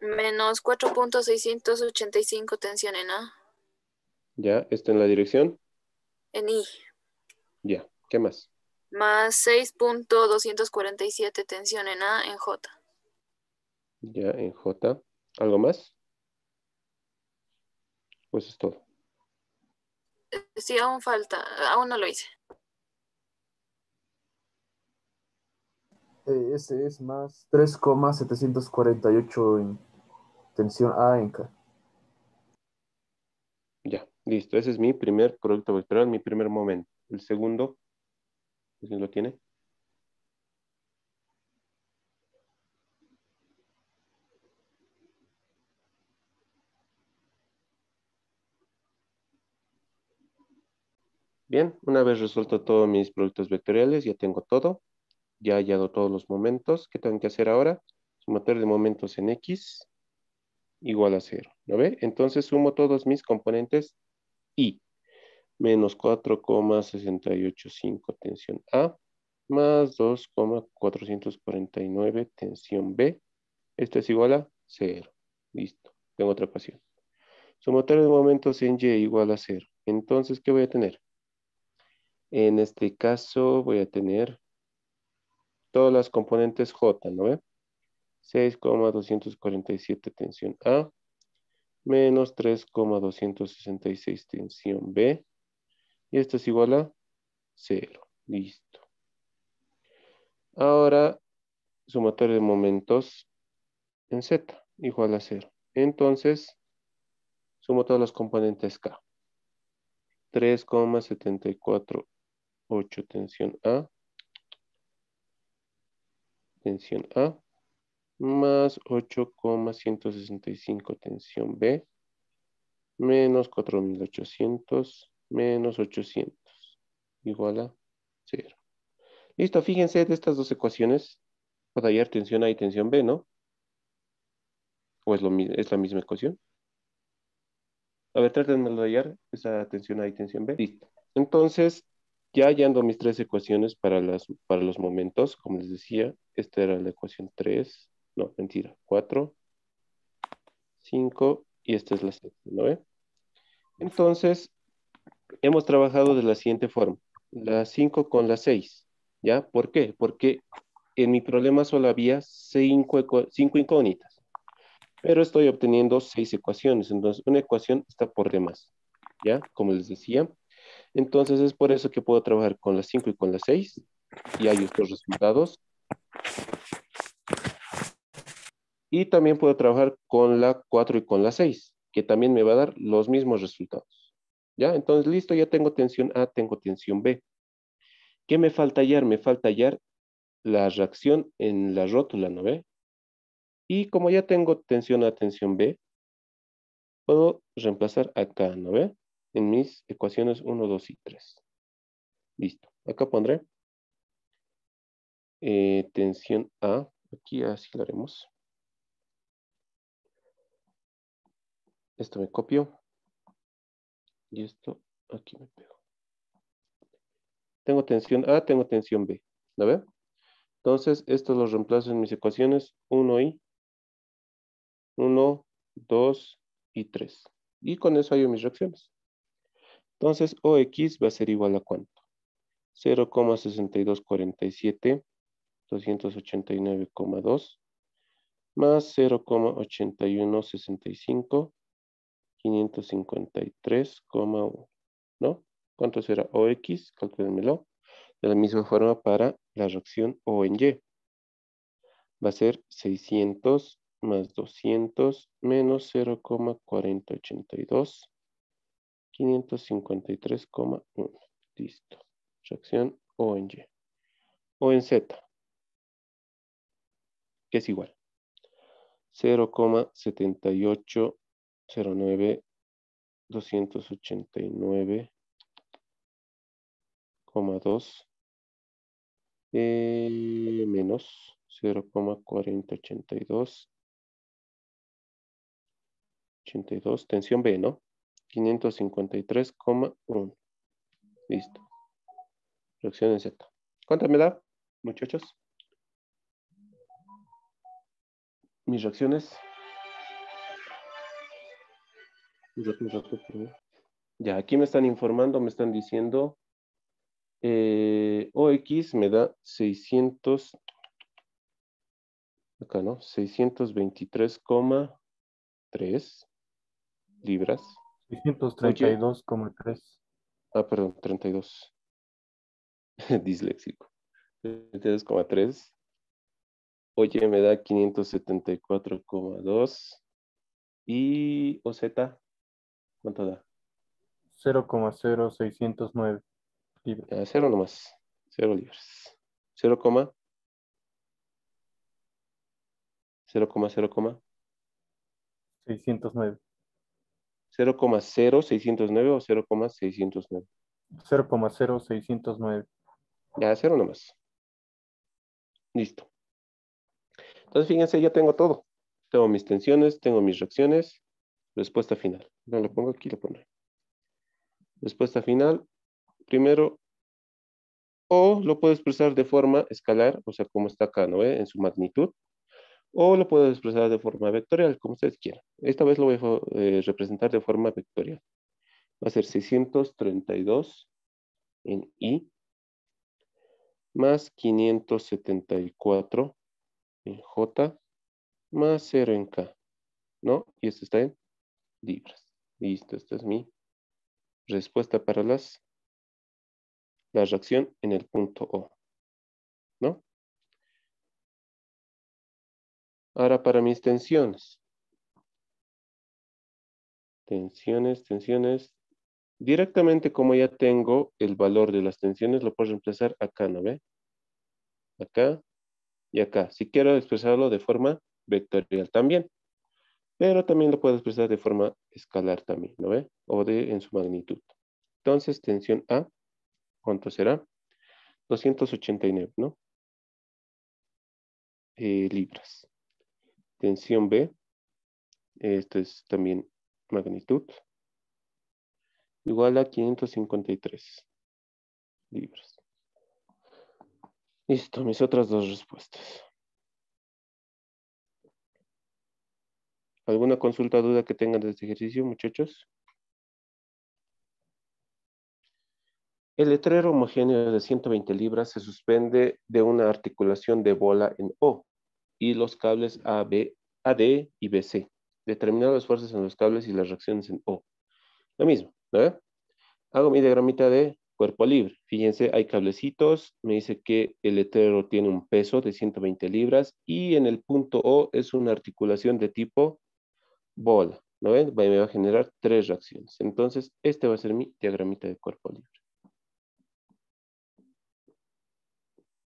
Speaker 3: Menos 4.685 tensión en A.
Speaker 1: Ya, está en la dirección. En I. Ya, ¿qué más?
Speaker 3: Más 6.247 tensión en A en J.
Speaker 1: Ya, en J. ¿Algo más? Pues es todo.
Speaker 3: Sí, aún falta, aún no lo hice. Eh, ese es más
Speaker 1: 3,748 en en K. Ya, listo. Ese es mi primer producto vectorial, mi primer momento. El segundo, ¿quién lo tiene? Bien, una vez resuelto todos mis productos vectoriales, ya tengo todo. Ya hallado todos los momentos. ¿Qué tengo que hacer ahora? Sumatorio de momentos en X igual a cero, ¿no ve? Entonces sumo todos mis componentes y menos 4,685 tensión A más 2,449 tensión B. Esto es igual a 0. Listo. Tengo otra pasión. todos de momentos en Y igual a cero. Entonces, ¿qué voy a tener? En este caso voy a tener todas las componentes J, ¿no ve? 6,247 tensión A, menos 3,266 tensión B, y esto es igual a 0. Listo. Ahora, sumatorio de momentos en Z, igual a 0. Entonces, sumo todos los componentes K. 3,748 tensión A, tensión A, más 8,165 tensión B menos 4,800 menos 800 igual a 0. Listo, fíjense de estas dos ecuaciones para pues hallar tensión A y tensión B, ¿no? ¿O es, lo, es la misma ecuación? A ver, traten de hallar esa tensión A y tensión B. Listo. Entonces, ya hallando mis tres ecuaciones para, las, para los momentos, como les decía, esta era la ecuación 3, no, mentira, 4, 5 y esta es la 6. ¿no Entonces, hemos trabajado de la siguiente forma, la 5 con la 6, ¿ya? ¿Por qué? Porque en mi problema solo había 5 incógnitas, pero estoy obteniendo 6 ecuaciones, entonces una ecuación está por demás, ¿ya? Como les decía. Entonces es por eso que puedo trabajar con la 5 y con la 6 y hay estos resultados y también puedo trabajar con la 4 y con la 6, que también me va a dar los mismos resultados. ¿Ya? Entonces, listo, ya tengo tensión A, tengo tensión B. ¿Qué me falta hallar? Me falta hallar la reacción en la rótula, ¿no ve? Y como ya tengo tensión A, tensión B, puedo reemplazar acá, ¿no ve? En mis ecuaciones 1, 2 y 3. Listo. Acá pondré eh, tensión A. Aquí así lo haremos. Esto me copio. Y esto aquí me pego. Tengo tensión A, tengo tensión B. ¿La ve? Entonces, esto los reemplazo en mis ecuaciones 1 y 1, 2 y 3. Y con eso hay mis reacciones. Entonces, OX va a ser igual a cuánto? 0,6247, 289,2 más 0,8165, 553,1. ¿No? ¿Cuánto será OX? Calculémelo. De la misma forma para la reacción O en Y. Va a ser 600 más 200 menos 0,4082. 553,1. Listo. Reacción O en Y. O en Z. es igual. 0,78 Cero doscientos ochenta 09 289,2 dos eh, menos cero cuarenta ochenta ochenta y dos y dos. tensión B, ¿no? 553,1. Listo. Reacción en Z. ¿Cuántas me da, muchachos? Mis reacciones Ya, aquí me están informando, me están diciendo eh, OX me da 600, acá no, 623,3 libras. 632,3. Ah, perdón, 32. (laughs) Disléxico. 32,3. Oye, me da 574,2. Y OZ ¿Cuánto da? 0,0609 libras. Ya, ah, cero nomás. Cero libras. 0, 0,0, 609. 0,0609 o 0,609? 0,0609. Ya, cero nomás. Listo. Entonces, fíjense, ya tengo todo. Tengo mis tensiones, tengo mis reacciones, respuesta final.
Speaker 2: No lo pongo aquí, lo pongo.
Speaker 1: Respuesta final. Primero, o lo puedo expresar de forma escalar, o sea, como está acá, ¿no? En su magnitud. O lo puedo expresar de forma vectorial, como ustedes quieran. Esta vez lo voy a eh, representar de forma vectorial. Va a ser 632 en I más 574 en J más 0 en K, ¿no? Y esto está en libras. Listo, esta es mi
Speaker 2: respuesta para las, la reacción en el punto O. ¿No? Ahora para mis tensiones. Tensiones, tensiones.
Speaker 1: Directamente como ya tengo el valor de las tensiones, lo puedo reemplazar acá, ¿no ve? Acá y acá. Si quiero expresarlo de forma vectorial también. Pero también lo puedo expresar de forma escalar también, ¿no ve? O de en su magnitud. Entonces, tensión A, ¿cuánto será? 289, ¿no? Eh, libras. Tensión B, esto es también magnitud, igual a 553 libras. Listo, mis otras dos respuestas. ¿Alguna consulta o duda que tengan de este ejercicio, muchachos? El letrero homogéneo de 120 libras se suspende de una articulación de bola en O y los cables A, AD y BC. Determinar las fuerzas en los cables y las reacciones en O. Lo mismo, ¿no? Hago mi diagramita de cuerpo libre. Fíjense, hay cablecitos. Me dice que el letrero tiene un peso de 120 libras y en el punto O es una articulación de tipo bola, ¿no ven? Me va a generar tres reacciones. Entonces, este va a ser mi diagramita de cuerpo libre.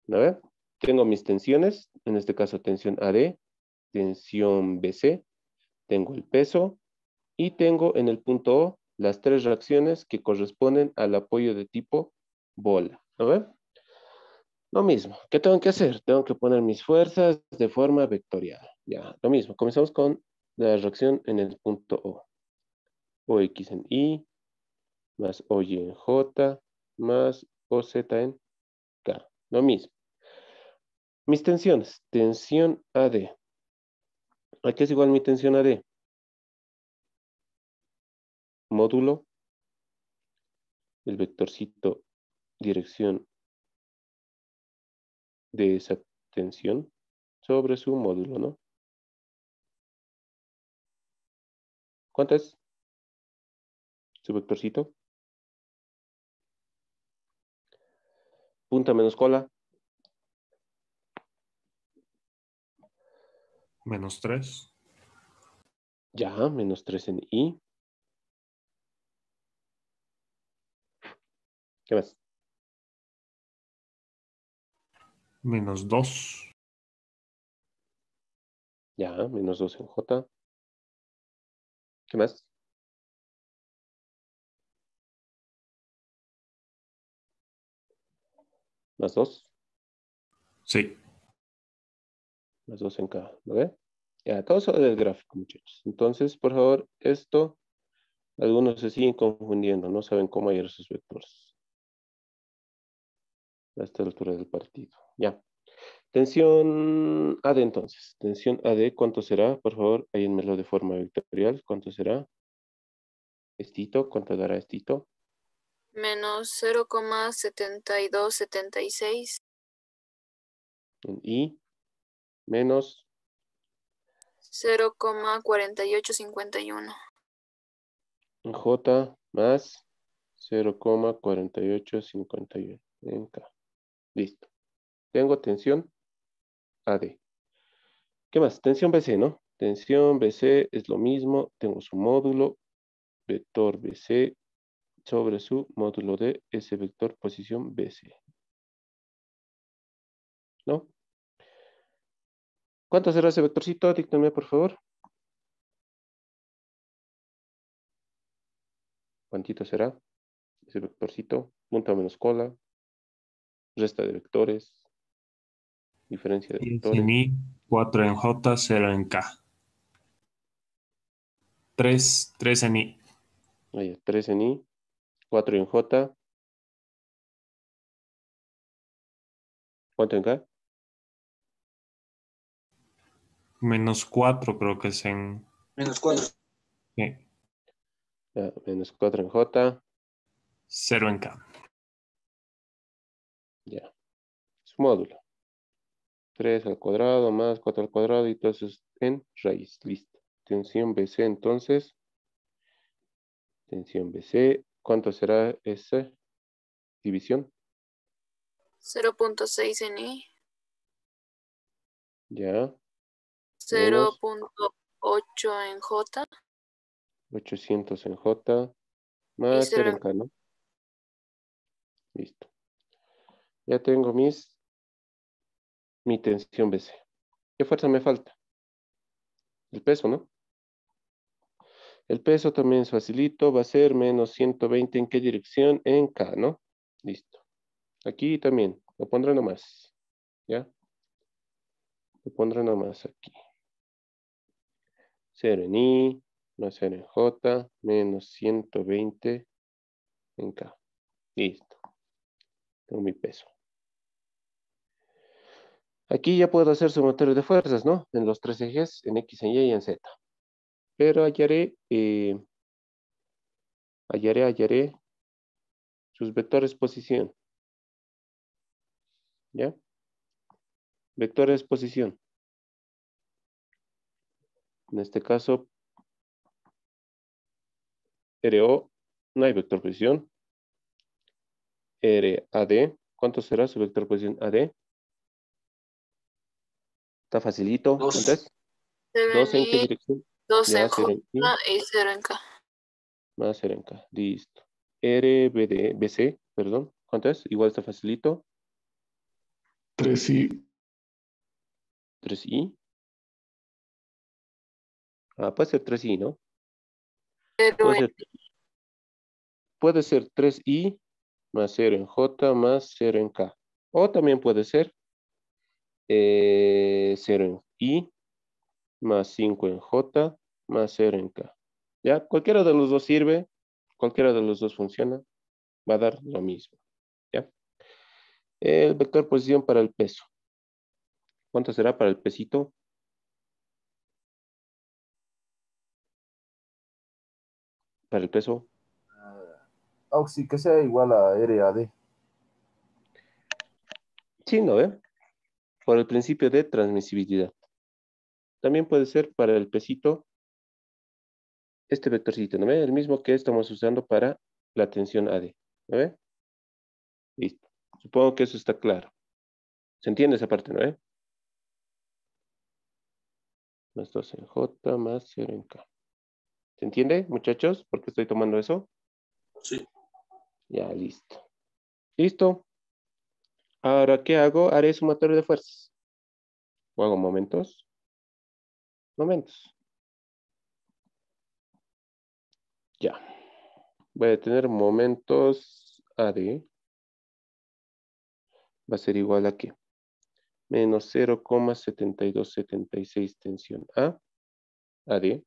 Speaker 1: ¿No ven? Tengo mis tensiones, en este caso tensión AD, tensión BC, tengo el peso y tengo en el punto O las tres reacciones que corresponden al apoyo de tipo bola. ¿No ven? Lo mismo, ¿qué tengo que hacer? Tengo que poner mis fuerzas de forma vectorial. Ya, lo mismo, comenzamos con la reacción en el punto O. OX en I. más OY en J, más OZ en K. Lo mismo. Mis tensiones. Tensión AD. ¿A qué es igual mi tensión AD?
Speaker 2: Módulo. El vectorcito dirección de esa tensión sobre su módulo, ¿no? ¿Cuánto es? Su vectorcito. Punta menos
Speaker 1: cola. Menos
Speaker 2: 3. Ya, menos 3 en i. ¿Qué más? Menos 2. Ya, menos 2 en j. ¿Qué más? ¿Las dos? Sí. Las dos en cada, ¿lo ve?
Speaker 1: Ya, todo sobre el gráfico, muchachos. Entonces, por favor, esto, algunos se siguen confundiendo, no saben cómo hallar sus vectores. A esta altura del partido. Ya. Tensión AD entonces. Tensión AD, ¿cuánto será? Por favor, ayúdenmelo de forma vectorial. ¿Cuánto será? Estito, ¿cuánto dará estito?
Speaker 3: Menos 0,7276.
Speaker 1: Y menos
Speaker 3: 0,4851.
Speaker 1: En J más 0,4851. En K. Listo. Tengo tensión AD. Ah, ¿Qué más? Tensión BC, ¿no? Tensión BC es lo mismo. Tengo su módulo, vector BC, sobre su módulo de ese vector posición BC.
Speaker 2: ¿No? ¿Cuánto será ese vectorcito? Díctame, por favor. ¿Cuántito será? Ese vectorcito, punta menos cola, resta de
Speaker 1: vectores, Diferencia de 15 en
Speaker 2: I, 4 en J, 0 en K. 3,
Speaker 1: 3 en I. Ahí,
Speaker 2: 3 en I, 4 en J. ¿Cuánto en K? Menos 4 creo que es en... Menos 4. Sí.
Speaker 1: menos 4 en J.
Speaker 2: 0 en K.
Speaker 1: Ya. Su módulo. 3 al cuadrado más 4 al cuadrado y todo eso en raíz. Listo. Tensión BC entonces. Tensión BC. ¿Cuánto será esa división?
Speaker 3: 0.6 en I. Ya. 0.8 en J.
Speaker 1: 800 en J.
Speaker 3: Más 0
Speaker 1: ¿no? Listo. Ya tengo mis mi tensión BC. ¿Qué fuerza me falta? El peso, ¿no? El peso también es facilito, va a ser menos 120 en qué dirección, en K, ¿no? Listo. Aquí también, lo pondré nomás, ¿ya? Lo pondré nomás aquí. Cero en I, más 0 en J, menos 120 en K. Listo. Tengo mi peso. Aquí ya puedo hacer motor de fuerzas, ¿no? En los tres ejes, en X, en Y y en Z. Pero hallaré, eh, hallaré, hallaré sus vectores posición. ¿Ya? Vectores posición. En este caso, RO, no hay vector posición. RAD, ¿cuánto será su vector posición AD? Está facilito. Dos. Entonces,
Speaker 3: dos en qué dirección? Dos en J y cero en K.
Speaker 1: Más cero en K. Listo. B, C, perdón. ¿Cuánto es? Igual está facilito.
Speaker 2: 3 i 3 i Ah, puede ser 3 i ¿no? puede, ser,
Speaker 1: puede ser 3 i más 0 en J más 0 en K. O también puede ser eh, 0 en I, más 5 en J, más 0 en K. ¿Ya? Cualquiera de los dos sirve, cualquiera de los dos funciona, va a dar lo mismo. ¿Ya? El vector posición para el peso. ¿Cuánto será para el pesito? Para el peso. sí ah, que sea igual a RAD. Sí, no, ¿eh? por el principio de transmisibilidad. También puede ser para el pesito este vectorcito, ¿no ve? El mismo que estamos usando para la tensión AD, ¿no ve? Listo. Supongo que eso está claro. ¿Se entiende esa parte, no ve? Más dos en J, más 0 en K. ¿Se entiende, muchachos? ¿Por qué estoy tomando eso? Sí. Ya, listo. ¿Listo? Ahora, ¿qué hago? Haré sumatorio de fuerzas.
Speaker 2: ¿O hago momentos? Momentos. Ya.
Speaker 1: Voy a tener momentos AD. Va a ser igual a qué? Menos 0,7276 tensión A. AD.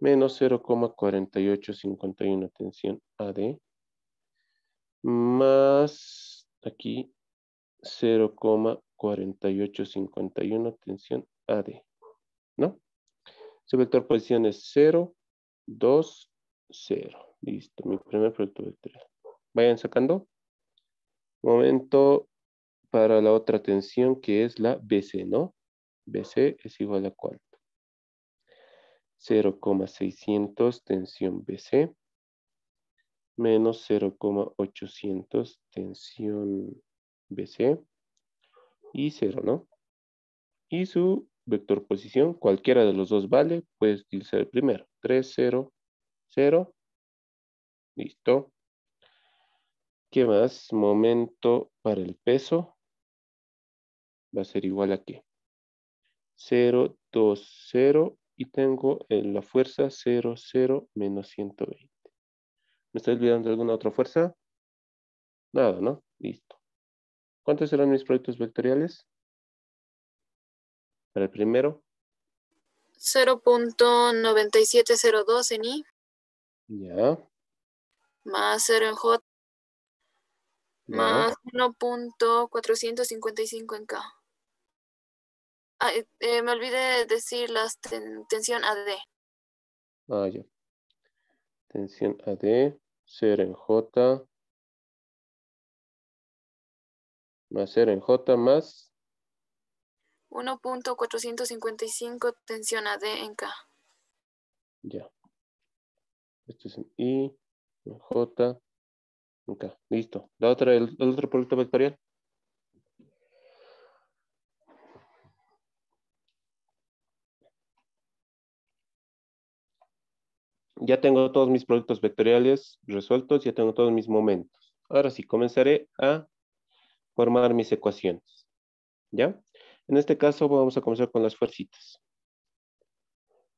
Speaker 1: Menos 0,4851 tensión AD. Más aquí 0,4851 tensión AD, ¿no? Su vector posición es 0, 2, 0. Listo, mi primer producto vectorial. Vayan sacando. Momento para la otra tensión que es la BC, ¿no? BC es igual a cuánto? 0,600 tensión BC menos 0,800 tensión BC y 0, ¿no? Y su vector posición, cualquiera de los dos vale, puedes utilizar el primero. 3, 0, 0. Listo. ¿Qué más? Momento para el peso. Va a ser igual a qué? 0, 2, 0. Y tengo la fuerza 0, 0, menos 120. ¿Me estoy olvidando de alguna otra fuerza? Nada, ¿no? Listo. ¿Cuántos serán mis proyectos vectoriales? Para el primero.
Speaker 3: 0.9702 en I. Ya. Más 0 en J. Más 1.455 en K. Eh, me olvidé decir la tensión AD.
Speaker 2: Ah, ya. Tensión AD ser en J
Speaker 1: más ser en J más
Speaker 3: 1.455 tensión a D en K.
Speaker 1: Ya. Esto es en I, en J, en K. Listo. La otra, el, otro producto vectorial. ya tengo todos mis productos vectoriales resueltos, ya tengo todos mis momentos. Ahora sí, comenzaré a formar mis ecuaciones. ¿Ya? En este caso vamos a comenzar con las fuerzas.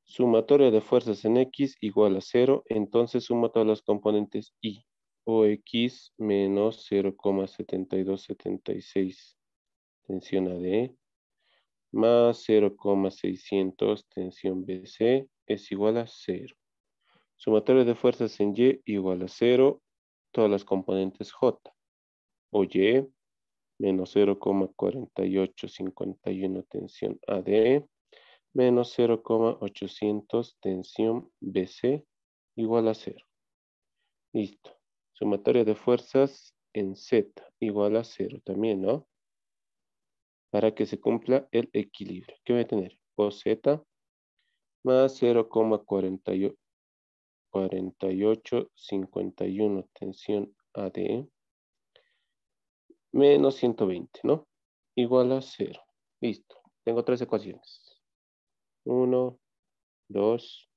Speaker 1: Sumatoria de fuerzas en X igual a 0, entonces sumo todas las componentes Y o X menos 0,7276 tensión AD más 0,600 tensión BC es igual a 0. Sumatoria de fuerzas en Y igual a 0, todas las componentes J. O Y, menos 0,4851 tensión AD, menos 0,800 tensión BC, igual a 0. Listo. Sumatoria de fuerzas en Z, igual a 0 también, ¿no? Para que se cumpla el equilibrio. ¿Qué voy a tener? O Z más 0,48 48, 51, tensión AD e, menos 120, ¿no? Igual a 0. Listo. Tengo tres ecuaciones. 1, 2,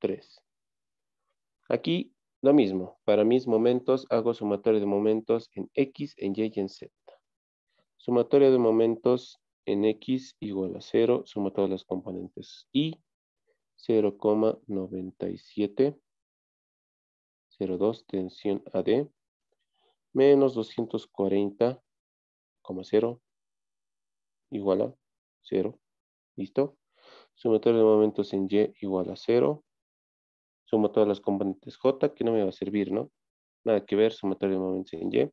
Speaker 1: 3. Aquí lo mismo. Para mis momentos hago sumatoria de momentos en X, en Y y en Z. Sumatoria de momentos en X igual a 0. Sumo todas las componentes. Y 0,97, 0,2, tensión AD menos 240,0 igual a 0. ¿Listo? Sumatorio de momentos en Y igual a 0. Sumo todas las componentes J, que no me va a servir, ¿no? Nada que ver, sumatorio de momentos en Y.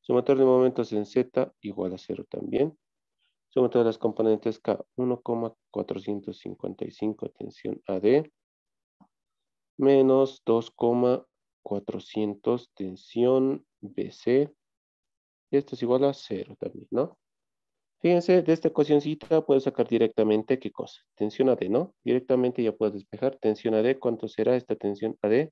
Speaker 1: sumatorio de momentos en Z igual a 0 también. Suma todas las componentes K1,455 tensión AD menos 2,400 tensión BC. Y esto es igual a 0 también, ¿no? Fíjense, de esta ecuacióncita puedo sacar directamente qué cosa. Tensión AD, ¿no? Directamente ya puedo despejar. Tensión AD, ¿cuánto será esta tensión AD?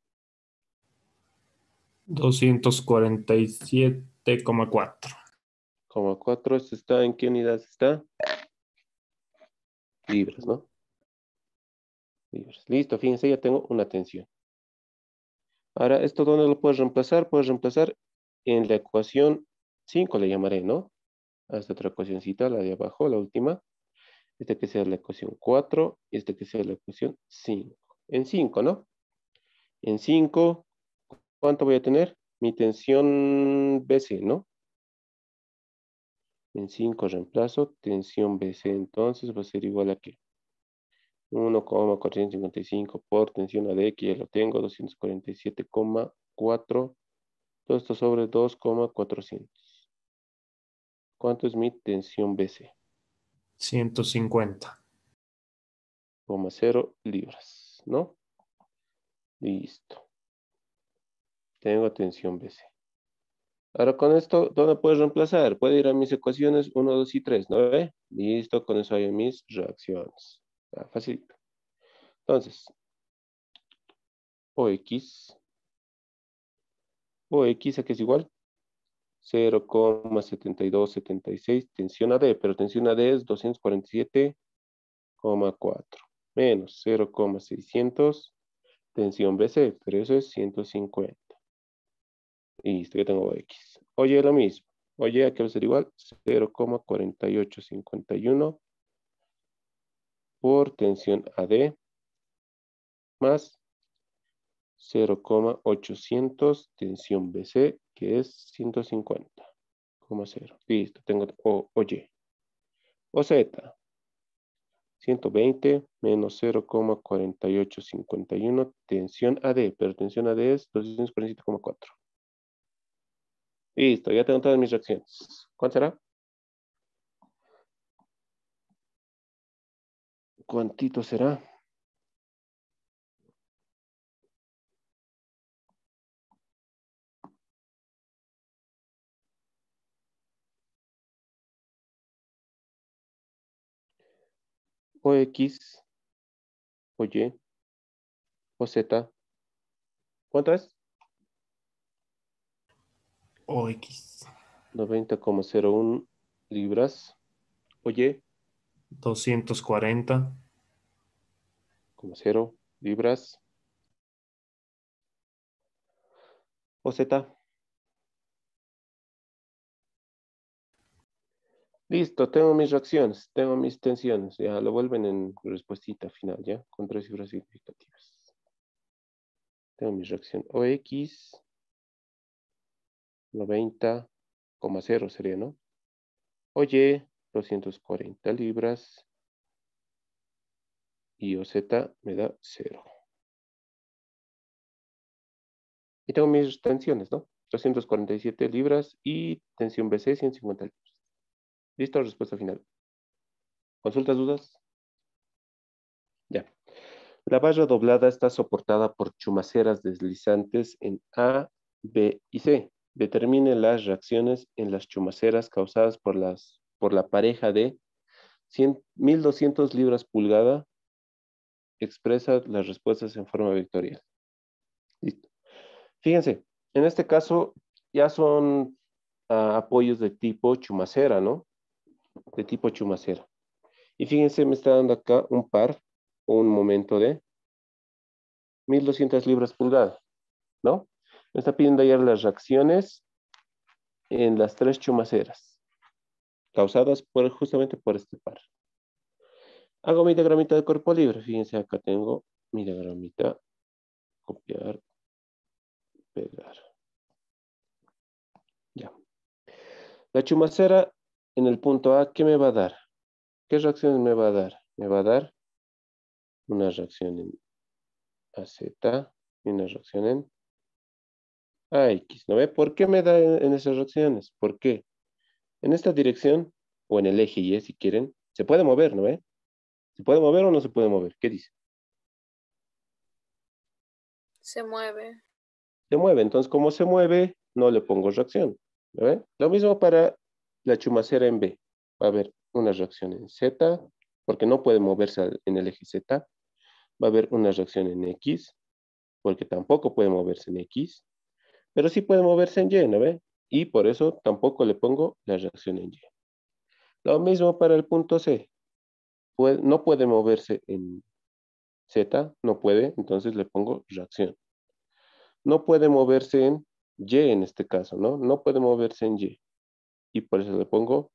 Speaker 1: 247,4 como 4 está, ¿en qué unidad está? Libras, ¿no? Libras. Listo, fíjense, ya tengo una tensión. Ahora, ¿esto dónde lo puedes reemplazar? Puedes reemplazar en la ecuación 5, le llamaré, ¿no? Hasta otra ecuacióncita, la de abajo, la última. Esta que sea la ecuación 4 y este que sea la ecuación 5. En 5, ¿no? En 5, ¿cuánto voy a tener? Mi tensión BC, ¿no? En 5 reemplazo, tensión BC entonces va a ser igual a qué? 1,455 por tensión AD, que ya lo tengo, 247,4. Todo esto sobre 2,400. ¿Cuánto es mi tensión BC? 0 libras, ¿no? Listo. Tengo tensión BC. Ahora con esto, ¿dónde puedes reemplazar? Puede ir a mis ecuaciones 1, 2 y 3, ¿no ve? Listo, con eso hay mis reacciones. Ah, facilito. Entonces, OX, OX aquí es igual, 0,7276, tensión AD, pero tensión AD es 247,4, menos 0,600, tensión BC, pero eso es 150. Listo, ya tengo X. Oye, lo mismo. Oye, aquí va a ser igual 0,4851 por tensión AD más 0,800 tensión BC, que es 150,0. Listo, tengo Oye. O Z. 120 menos 0,4851 tensión AD, pero tensión AD es
Speaker 2: 247,4.
Speaker 1: Listo, ya tengo todas mis reacciones. ¿Cuánto
Speaker 2: será? ¿Cuántito será? o X, o Y, o Z. ¿Cuánto es?
Speaker 1: OX... 90,01 libras. Oye. 240,0
Speaker 2: Como cero libras. O
Speaker 1: Listo, tengo mis reacciones, tengo mis tensiones. Ya lo vuelven en respuesta final, ¿ya? Con tres cifras significativas. Tengo mi reacción OX 90,0 sería, ¿no? Oye, 240 libras. Y OZ me da 0. Y tengo mis tensiones, ¿no? 247 libras y tensión BC 150 libras. Listo, respuesta final. ¿Consultas, dudas? Ya. La barra doblada está soportada por chumaceras deslizantes en A, B y C. Determine las reacciones en las chumaceras causadas por, las, por la pareja de 1200 libras pulgada. Expresa las respuestas en forma vectorial. Listo. Fíjense, en este caso ya son ah, apoyos de tipo chumacera, ¿no? De tipo chumacera. Y fíjense, me está dando acá un par, un momento de 1200 libras pulgada, ¿no? Me está pidiendo hallar las reacciones en las tres chumaceras causadas justamente por este par. Hago mi diagramita de cuerpo libre. Fíjense, acá tengo mi diagramita. Copiar, pegar. Ya. La chumacera en el punto A, ¿qué me va a dar? ¿Qué reacciones me va a dar? Me va a dar una reacción en AZ y una reacción en a X, ¿no ve? ¿Por qué me da en, esas reacciones? ¿Por qué? En esta dirección, o en el eje Y, si quieren, se puede mover, ¿no ve? ¿Se puede mover o no se puede mover? ¿Qué dice?
Speaker 3: Se mueve.
Speaker 1: Se mueve, entonces como se mueve, no le pongo reacción, ¿no ve? Lo mismo para la chumacera en B. Va a haber una reacción en Z, porque no puede moverse en el eje Z. Va a haber una reacción en X, porque tampoco puede moverse en X pero sí puede moverse en Y, ¿no ve? Y por eso tampoco le pongo la reacción en Y. Lo mismo para el punto C. no puede moverse en Z, no puede, entonces le pongo reacción. No puede moverse en Y en este caso, ¿no? No puede moverse en Y. Y por eso le pongo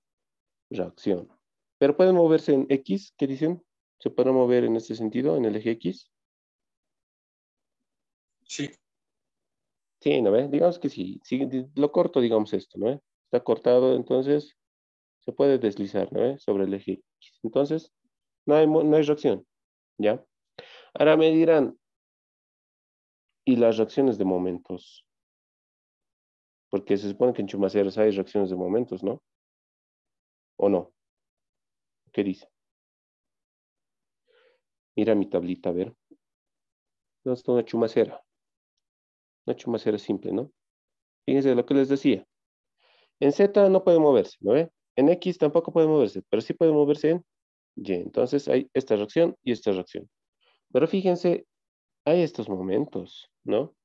Speaker 1: reacción. Pero puede moverse en X, ¿qué dicen? ¿Se puede mover en este sentido, en el eje X? Sí. Sí, ¿no Digamos que sí, lo corto, digamos esto, ¿no Está cortado, entonces se puede deslizar, ¿no Sobre el eje X. Entonces, no hay, no hay reacción, ¿ya? Ahora me dirán, y las reacciones de momentos. Porque se supone que en chumaceros hay reacciones de momentos, ¿no? ¿O no? ¿Qué dice? Mira mi tablita, a ver. No es una chumacera. Mucho más era simple, ¿no? Fíjense lo que les decía. En Z no puede moverse, ¿no ve? En X tampoco puede moverse, pero sí puede moverse en Y. Entonces hay esta reacción y esta reacción. Pero fíjense, hay estos momentos, ¿no?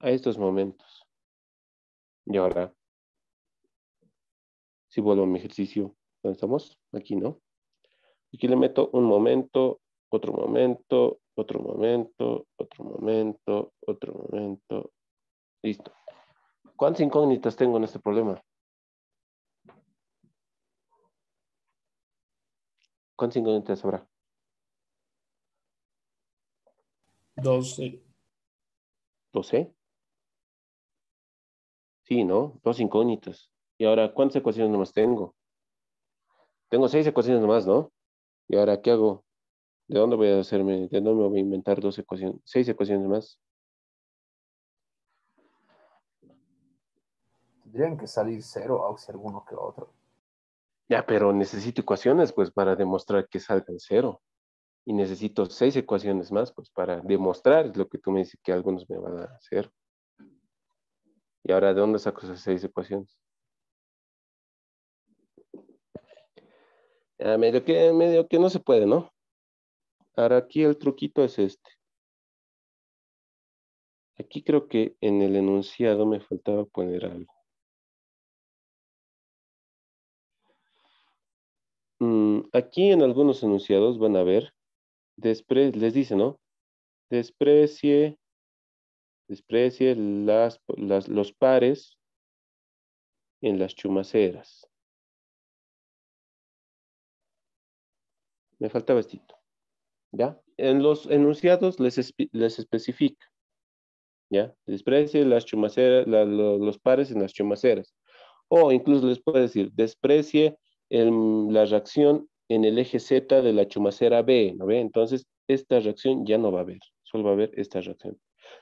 Speaker 1: Hay estos momentos. Y ahora, si vuelvo a mi ejercicio, ¿dónde estamos? Aquí, ¿no? Aquí le meto un momento, otro momento, otro momento, otro momento, otro momento. Listo. ¿Cuántas incógnitas tengo en este problema? ¿Cuántas incógnitas habrá?
Speaker 2: Doce.
Speaker 1: ¿Doce? Sí, ¿no? Dos incógnitas. Y ahora, ¿cuántas ecuaciones nomás tengo? Tengo seis ecuaciones nomás, ¿no? Y ahora, ¿qué hago? ¿De dónde voy a hacerme? ¿De dónde voy a inventar dos ecuaciones, seis ecuaciones más? Tendrían que salir cero, aunque sea uno que otro. Ya, pero necesito ecuaciones, pues, para demostrar que salgan cero. Y necesito seis ecuaciones más, pues, para demostrar lo que tú me dices que algunos me van a hacer. Y ahora, ¿de dónde saco esas seis ecuaciones? Ya, ah, medio que, medio que no se puede, ¿no?
Speaker 2: Ahora aquí el truquito es este. Aquí creo que en el enunciado me faltaba poner algo.
Speaker 1: Mm, aquí en algunos enunciados van a ver, les dice, ¿no? Desprecie, desprecie los pares en las chumaceras. Me faltaba esto. ¿ya? En los enunciados les, especifica, ¿ya? Desprecie las chumaceras, los pares en las chumaceras. O incluso les puede decir, desprecie la reacción en el eje Z de la chumacera B, ¿no ve? Entonces, esta reacción ya no va a haber, solo va a haber esta reacción.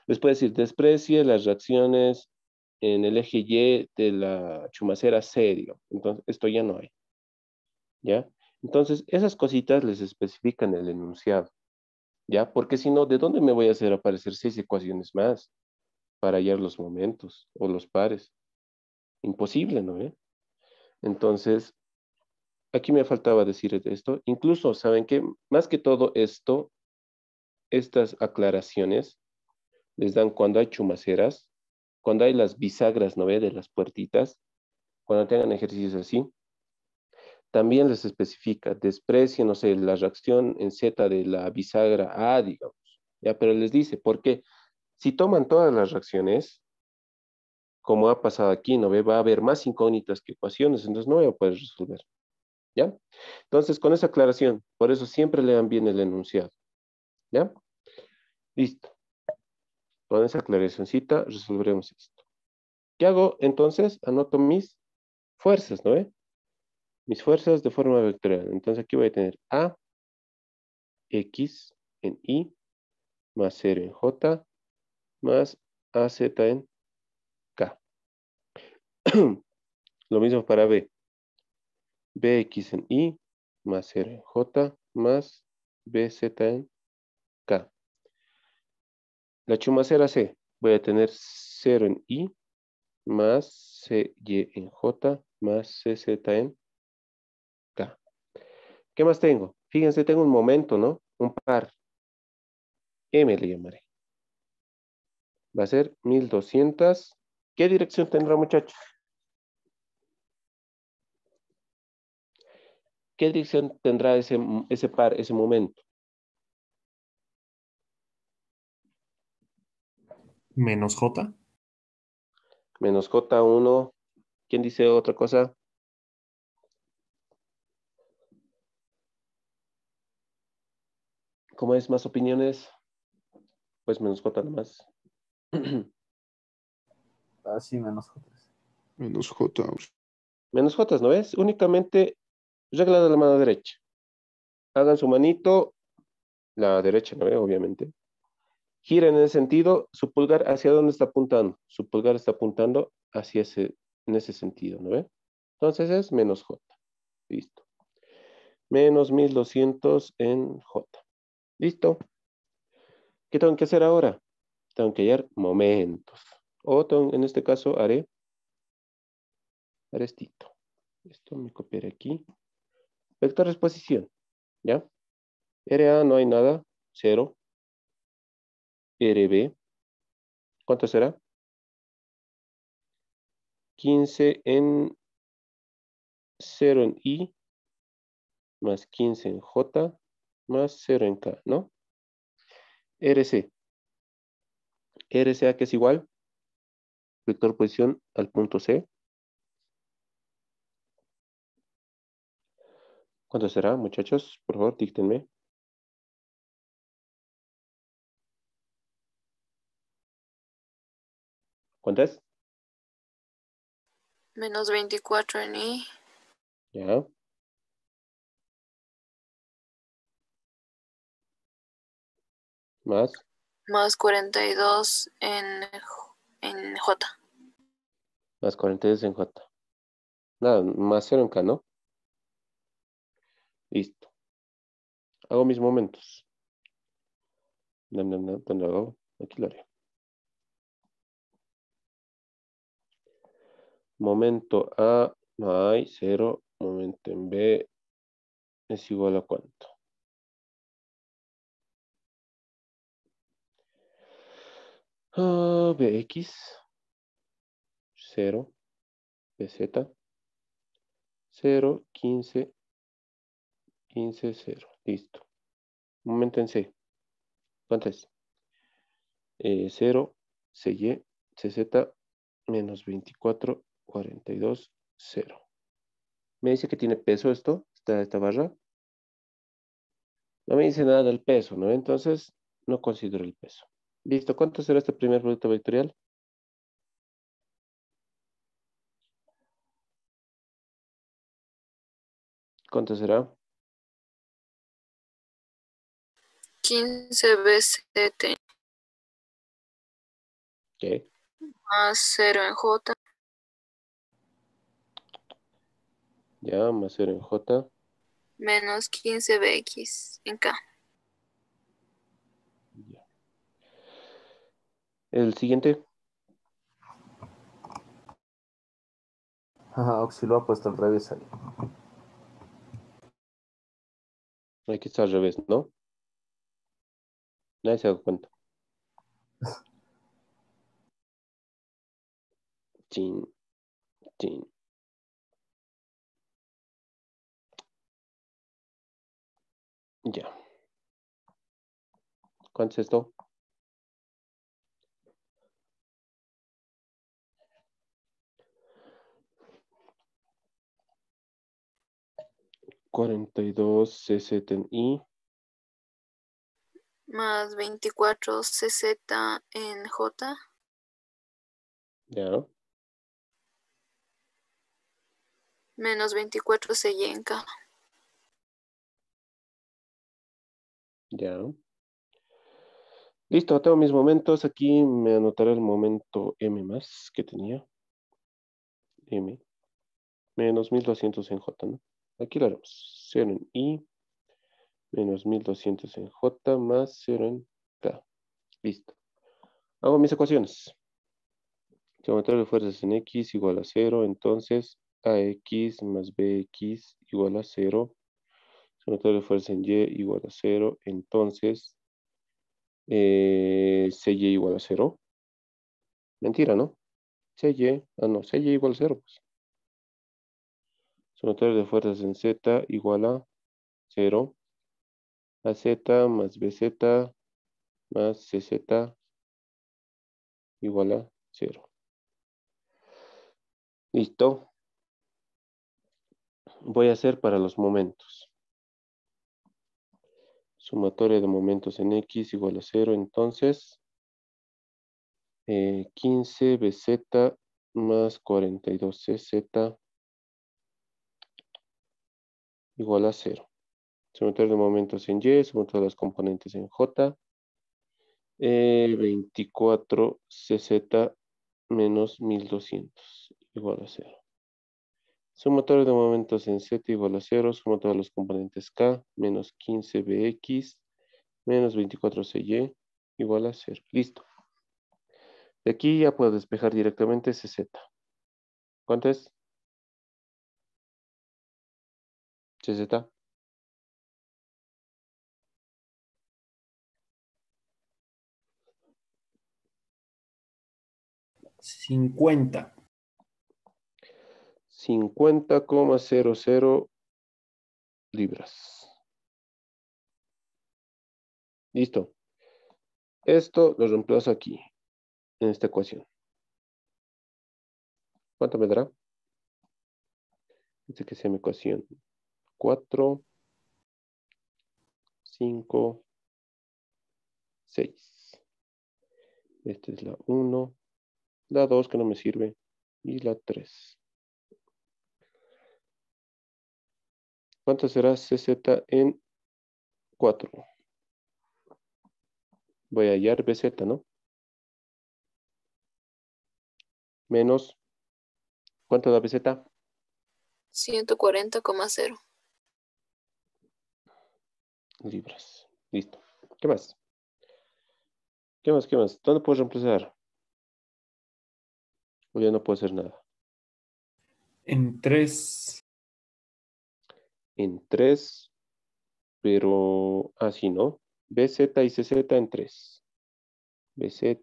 Speaker 1: Les puede decir, desprecie las reacciones en el eje Y de la chumacera C, Entonces, esto ya no hay, ¿ya? Entonces, esas cositas les especifican el enunciado, ¿ya? Porque si no, ¿de dónde me voy a hacer aparecer seis ecuaciones más para hallar los momentos o los pares? Imposible, ¿no? Eh? Entonces, aquí me faltaba decir esto. Incluso, ¿saben qué? Más que todo esto, estas aclaraciones les dan cuando hay chumaceras, cuando hay las bisagras, ¿no ve? Eh? De las puertitas, cuando tengan ejercicios así también les especifica, desprecian, no sé, la reacción en Z de la bisagra A, digamos, ¿ya? Pero les dice, porque si toman todas las reacciones, como ha pasado aquí, ¿no ve? Va a haber más incógnitas que ecuaciones, entonces no voy a poder resolver, ¿ya? Entonces, con esa aclaración, por eso siempre lean bien el enunciado, ¿ya? Listo. Con esa aclaracióncita resolveremos esto. ¿Qué hago entonces? Anoto mis fuerzas, ¿no ve? mis fuerzas de forma vectorial. Entonces aquí voy a tener A, X en I. más 0 en J, más AZ en K. (clears throat) Lo mismo para B. BX en I. más 0 en J, más BZ en K. La será C, voy a tener 0 en I, más CY en J, más CZ en ¿Qué más tengo? Fíjense, tengo un momento, ¿no? Un par. me le llamaré. Va a ser 1200. ¿Qué dirección tendrá, muchachos? ¿Qué dirección tendrá ese, ese par, ese momento?
Speaker 2: Menos J.
Speaker 1: Menos J1. ¿Quién dice otra cosa? como es más opiniones, pues menos J nomás.
Speaker 2: Así (clears throat) ah, menos J. Menos J.
Speaker 1: Menos J, ¿no ves? Únicamente regla de la mano derecha. Hagan su manito, la derecha, ¿no ves? Obviamente. Giren en ese sentido, su pulgar hacia dónde está apuntando. Su pulgar está apuntando hacia ese, en ese sentido, ¿no ves? Entonces es menos J. Listo. Menos 1200 en J. Listo. ¿Qué tengo que hacer ahora? Tengo que hallar momentos. O en este caso haré, haré esto. me copiaré aquí. Vector de exposición. ¿Ya?
Speaker 2: RA no hay nada. Cero. RB. ¿Cuánto será? 15 en 0 en I, más 15 en J,
Speaker 1: más 0 en K, ¿no? RC. RCA que es igual, vector posición al punto C.
Speaker 2: ¿Cuánto será, muchachos? Por favor, dígtenme. ¿Cuánto es? Menos 24 en I. Ya. más.
Speaker 3: Más 42 en, en J.
Speaker 1: Más 42 en J. Nada, más 0 en K, ¿no? Listo. Hago mis momentos. Aquí lo haré. Momento A, no
Speaker 2: hay, 0. Momento en B es igual a cuánto. BX, 0, BZ,
Speaker 1: 0, 15, 15, 0. Listo. Momento en C. Entonces. Eh, 0, CY, CZ, menos 24, 42, 0. Me dice que tiene peso esto, esta, esta barra. No me dice nada del peso, ¿no? Entonces, no considero el peso. Listo, ¿cuánto será este primer producto
Speaker 2: vectorial? ¿Cuánto será? 15 veces 7. ¿Qué?
Speaker 3: Más 0 en J.
Speaker 1: Ya, más 0 en J.
Speaker 3: Menos 15 BX en K.
Speaker 1: El siguiente. Ajá, Oxy lo ha puesto al revés ahí. Aquí está al revés,
Speaker 2: ¿no? Nadie se da cuenta. Chin, chin. Ya. ¿Cuánto es esto?
Speaker 1: 42 I.
Speaker 3: Más 24 CZ en J. Ya. Menos 24 CY en K.
Speaker 1: Ya. Listo, tengo mis momentos. Aquí me anotaré el momento M más que tenía. M. Menos 1200 en J, ¿no? Aquí lo haremos. 0 en I, menos 1200 en J, más 0 en K. Listo. Hago mis ecuaciones. Geometría de fuerzas en X igual a 0, entonces AX más BX igual a 0. Geometría de fuerzas en Y igual a 0, entonces eh, CY igual a 0. Mentira, ¿no? CY, ah no, CY igual a 0, pues. Sumatoria de fuerzas en Z igual a 0. AZ más BZ más CZ igual a 0. Listo. Voy a hacer para los momentos. Sumatoria de momentos en X igual a 0. Entonces, 15 eh, BZ más 42 CZ igual a 0. Sumatoria de momentos en Y, sumatoria de las componentes en J. Eh, 24 CZ menos 1200 igual a 0. Sumatoria de momentos en Z igual a 0. Sumatoria de los componentes K menos 15 BX menos 24 CY igual a 0. Listo.
Speaker 2: De aquí ya puedo despejar directamente CZ. ¿Cuánto es? Cincuenta. Cincuenta
Speaker 1: coma cero cero
Speaker 2: libras. Listo. Esto lo reemplazo aquí, en esta ecuación. ¿Cuánto me dará?
Speaker 1: Dice que sea mi ecuación. 4, 5, 6. Esta es la 1, la 2 que no me sirve y la 3. ¿Cuánto será CZ en 4? Voy a hallar BZ, ¿no? Menos, ¿cuánto da BZ?
Speaker 3: 140,0
Speaker 1: libras. Listo. ¿Qué más? ¿Qué más? ¿Qué más? ¿Dónde puedo reemplazar? O ya no puedo hacer nada. En tres. En tres. Pero así, ah, ¿no? BZ y CZ en tres. BZ,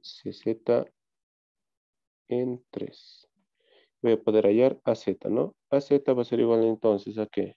Speaker 1: CZ en tres. Voy a poder hallar AZ, ¿no? AZ va a ser igual entonces a qué?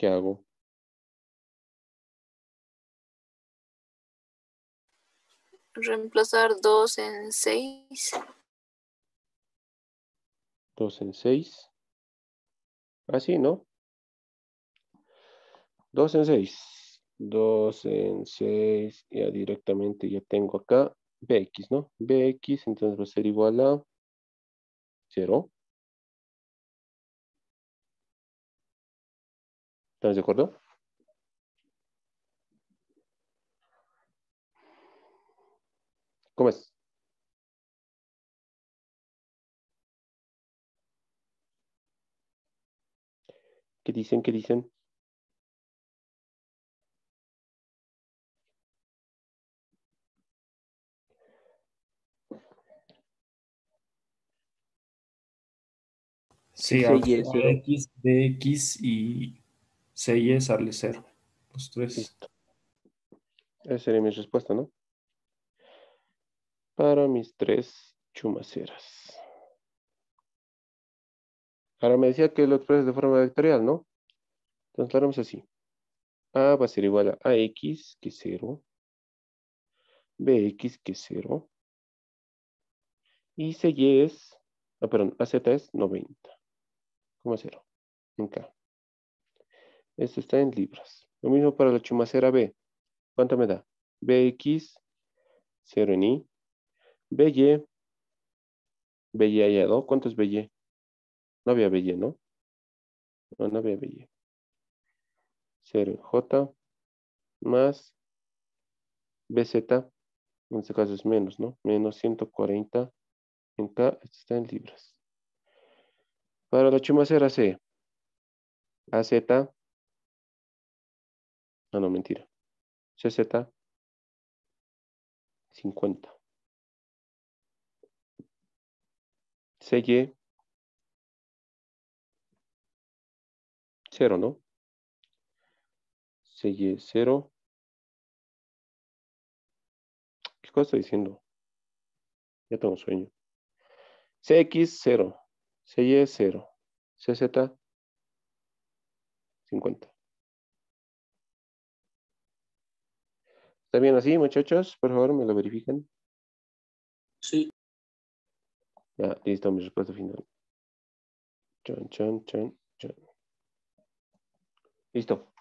Speaker 2: ¿Qué hago. Reemplazar 2 en 6.
Speaker 1: 2 en 6. Así, ¿no? 2 en 6. 2 en 6. Ya
Speaker 2: directamente ya tengo acá bx, ¿no? bx entonces va a ser igual a 0. ¿Estás de acuerdo? ¿Cómo es? ¿Qué dicen? ¿Qué dicen? Sí, sí, sí, X, y
Speaker 1: y y Cero. Los tres. Esa sería mi respuesta, ¿no? Para mis tres chumaceras. Ahora me decía que lo expresas de forma vectorial, ¿no? Entonces lo haremos así. A va a ser igual a AX, que 0. BX, que 0. Y CY es, ah, perdón, AZ es 90,0 en K. Esto está en libras. Lo mismo para la chumacera B. ¿Cuánto me da? BX, 0 en Y. BY, BY hallado. ¿Cuánto es BY? No había BY, ¿no? No, había BY. 0 en J más BZ. En este caso es menos, ¿no? Menos 140 en K. Esto está en libras. Para la chumacera C. AZ
Speaker 2: Ah, no, mentira. CZ 50. CY 0, ¿no? CY 0. ¿Qué cosa estoy diciendo? Ya tengo sueño.
Speaker 1: CX 0, CY 0, CZ
Speaker 2: 50. ¿Está bien así, muchachos? Por favor, me lo verifiquen. Sí. Ya, listo, mi respuesta final. Chon, chon, chon, chon. Listo.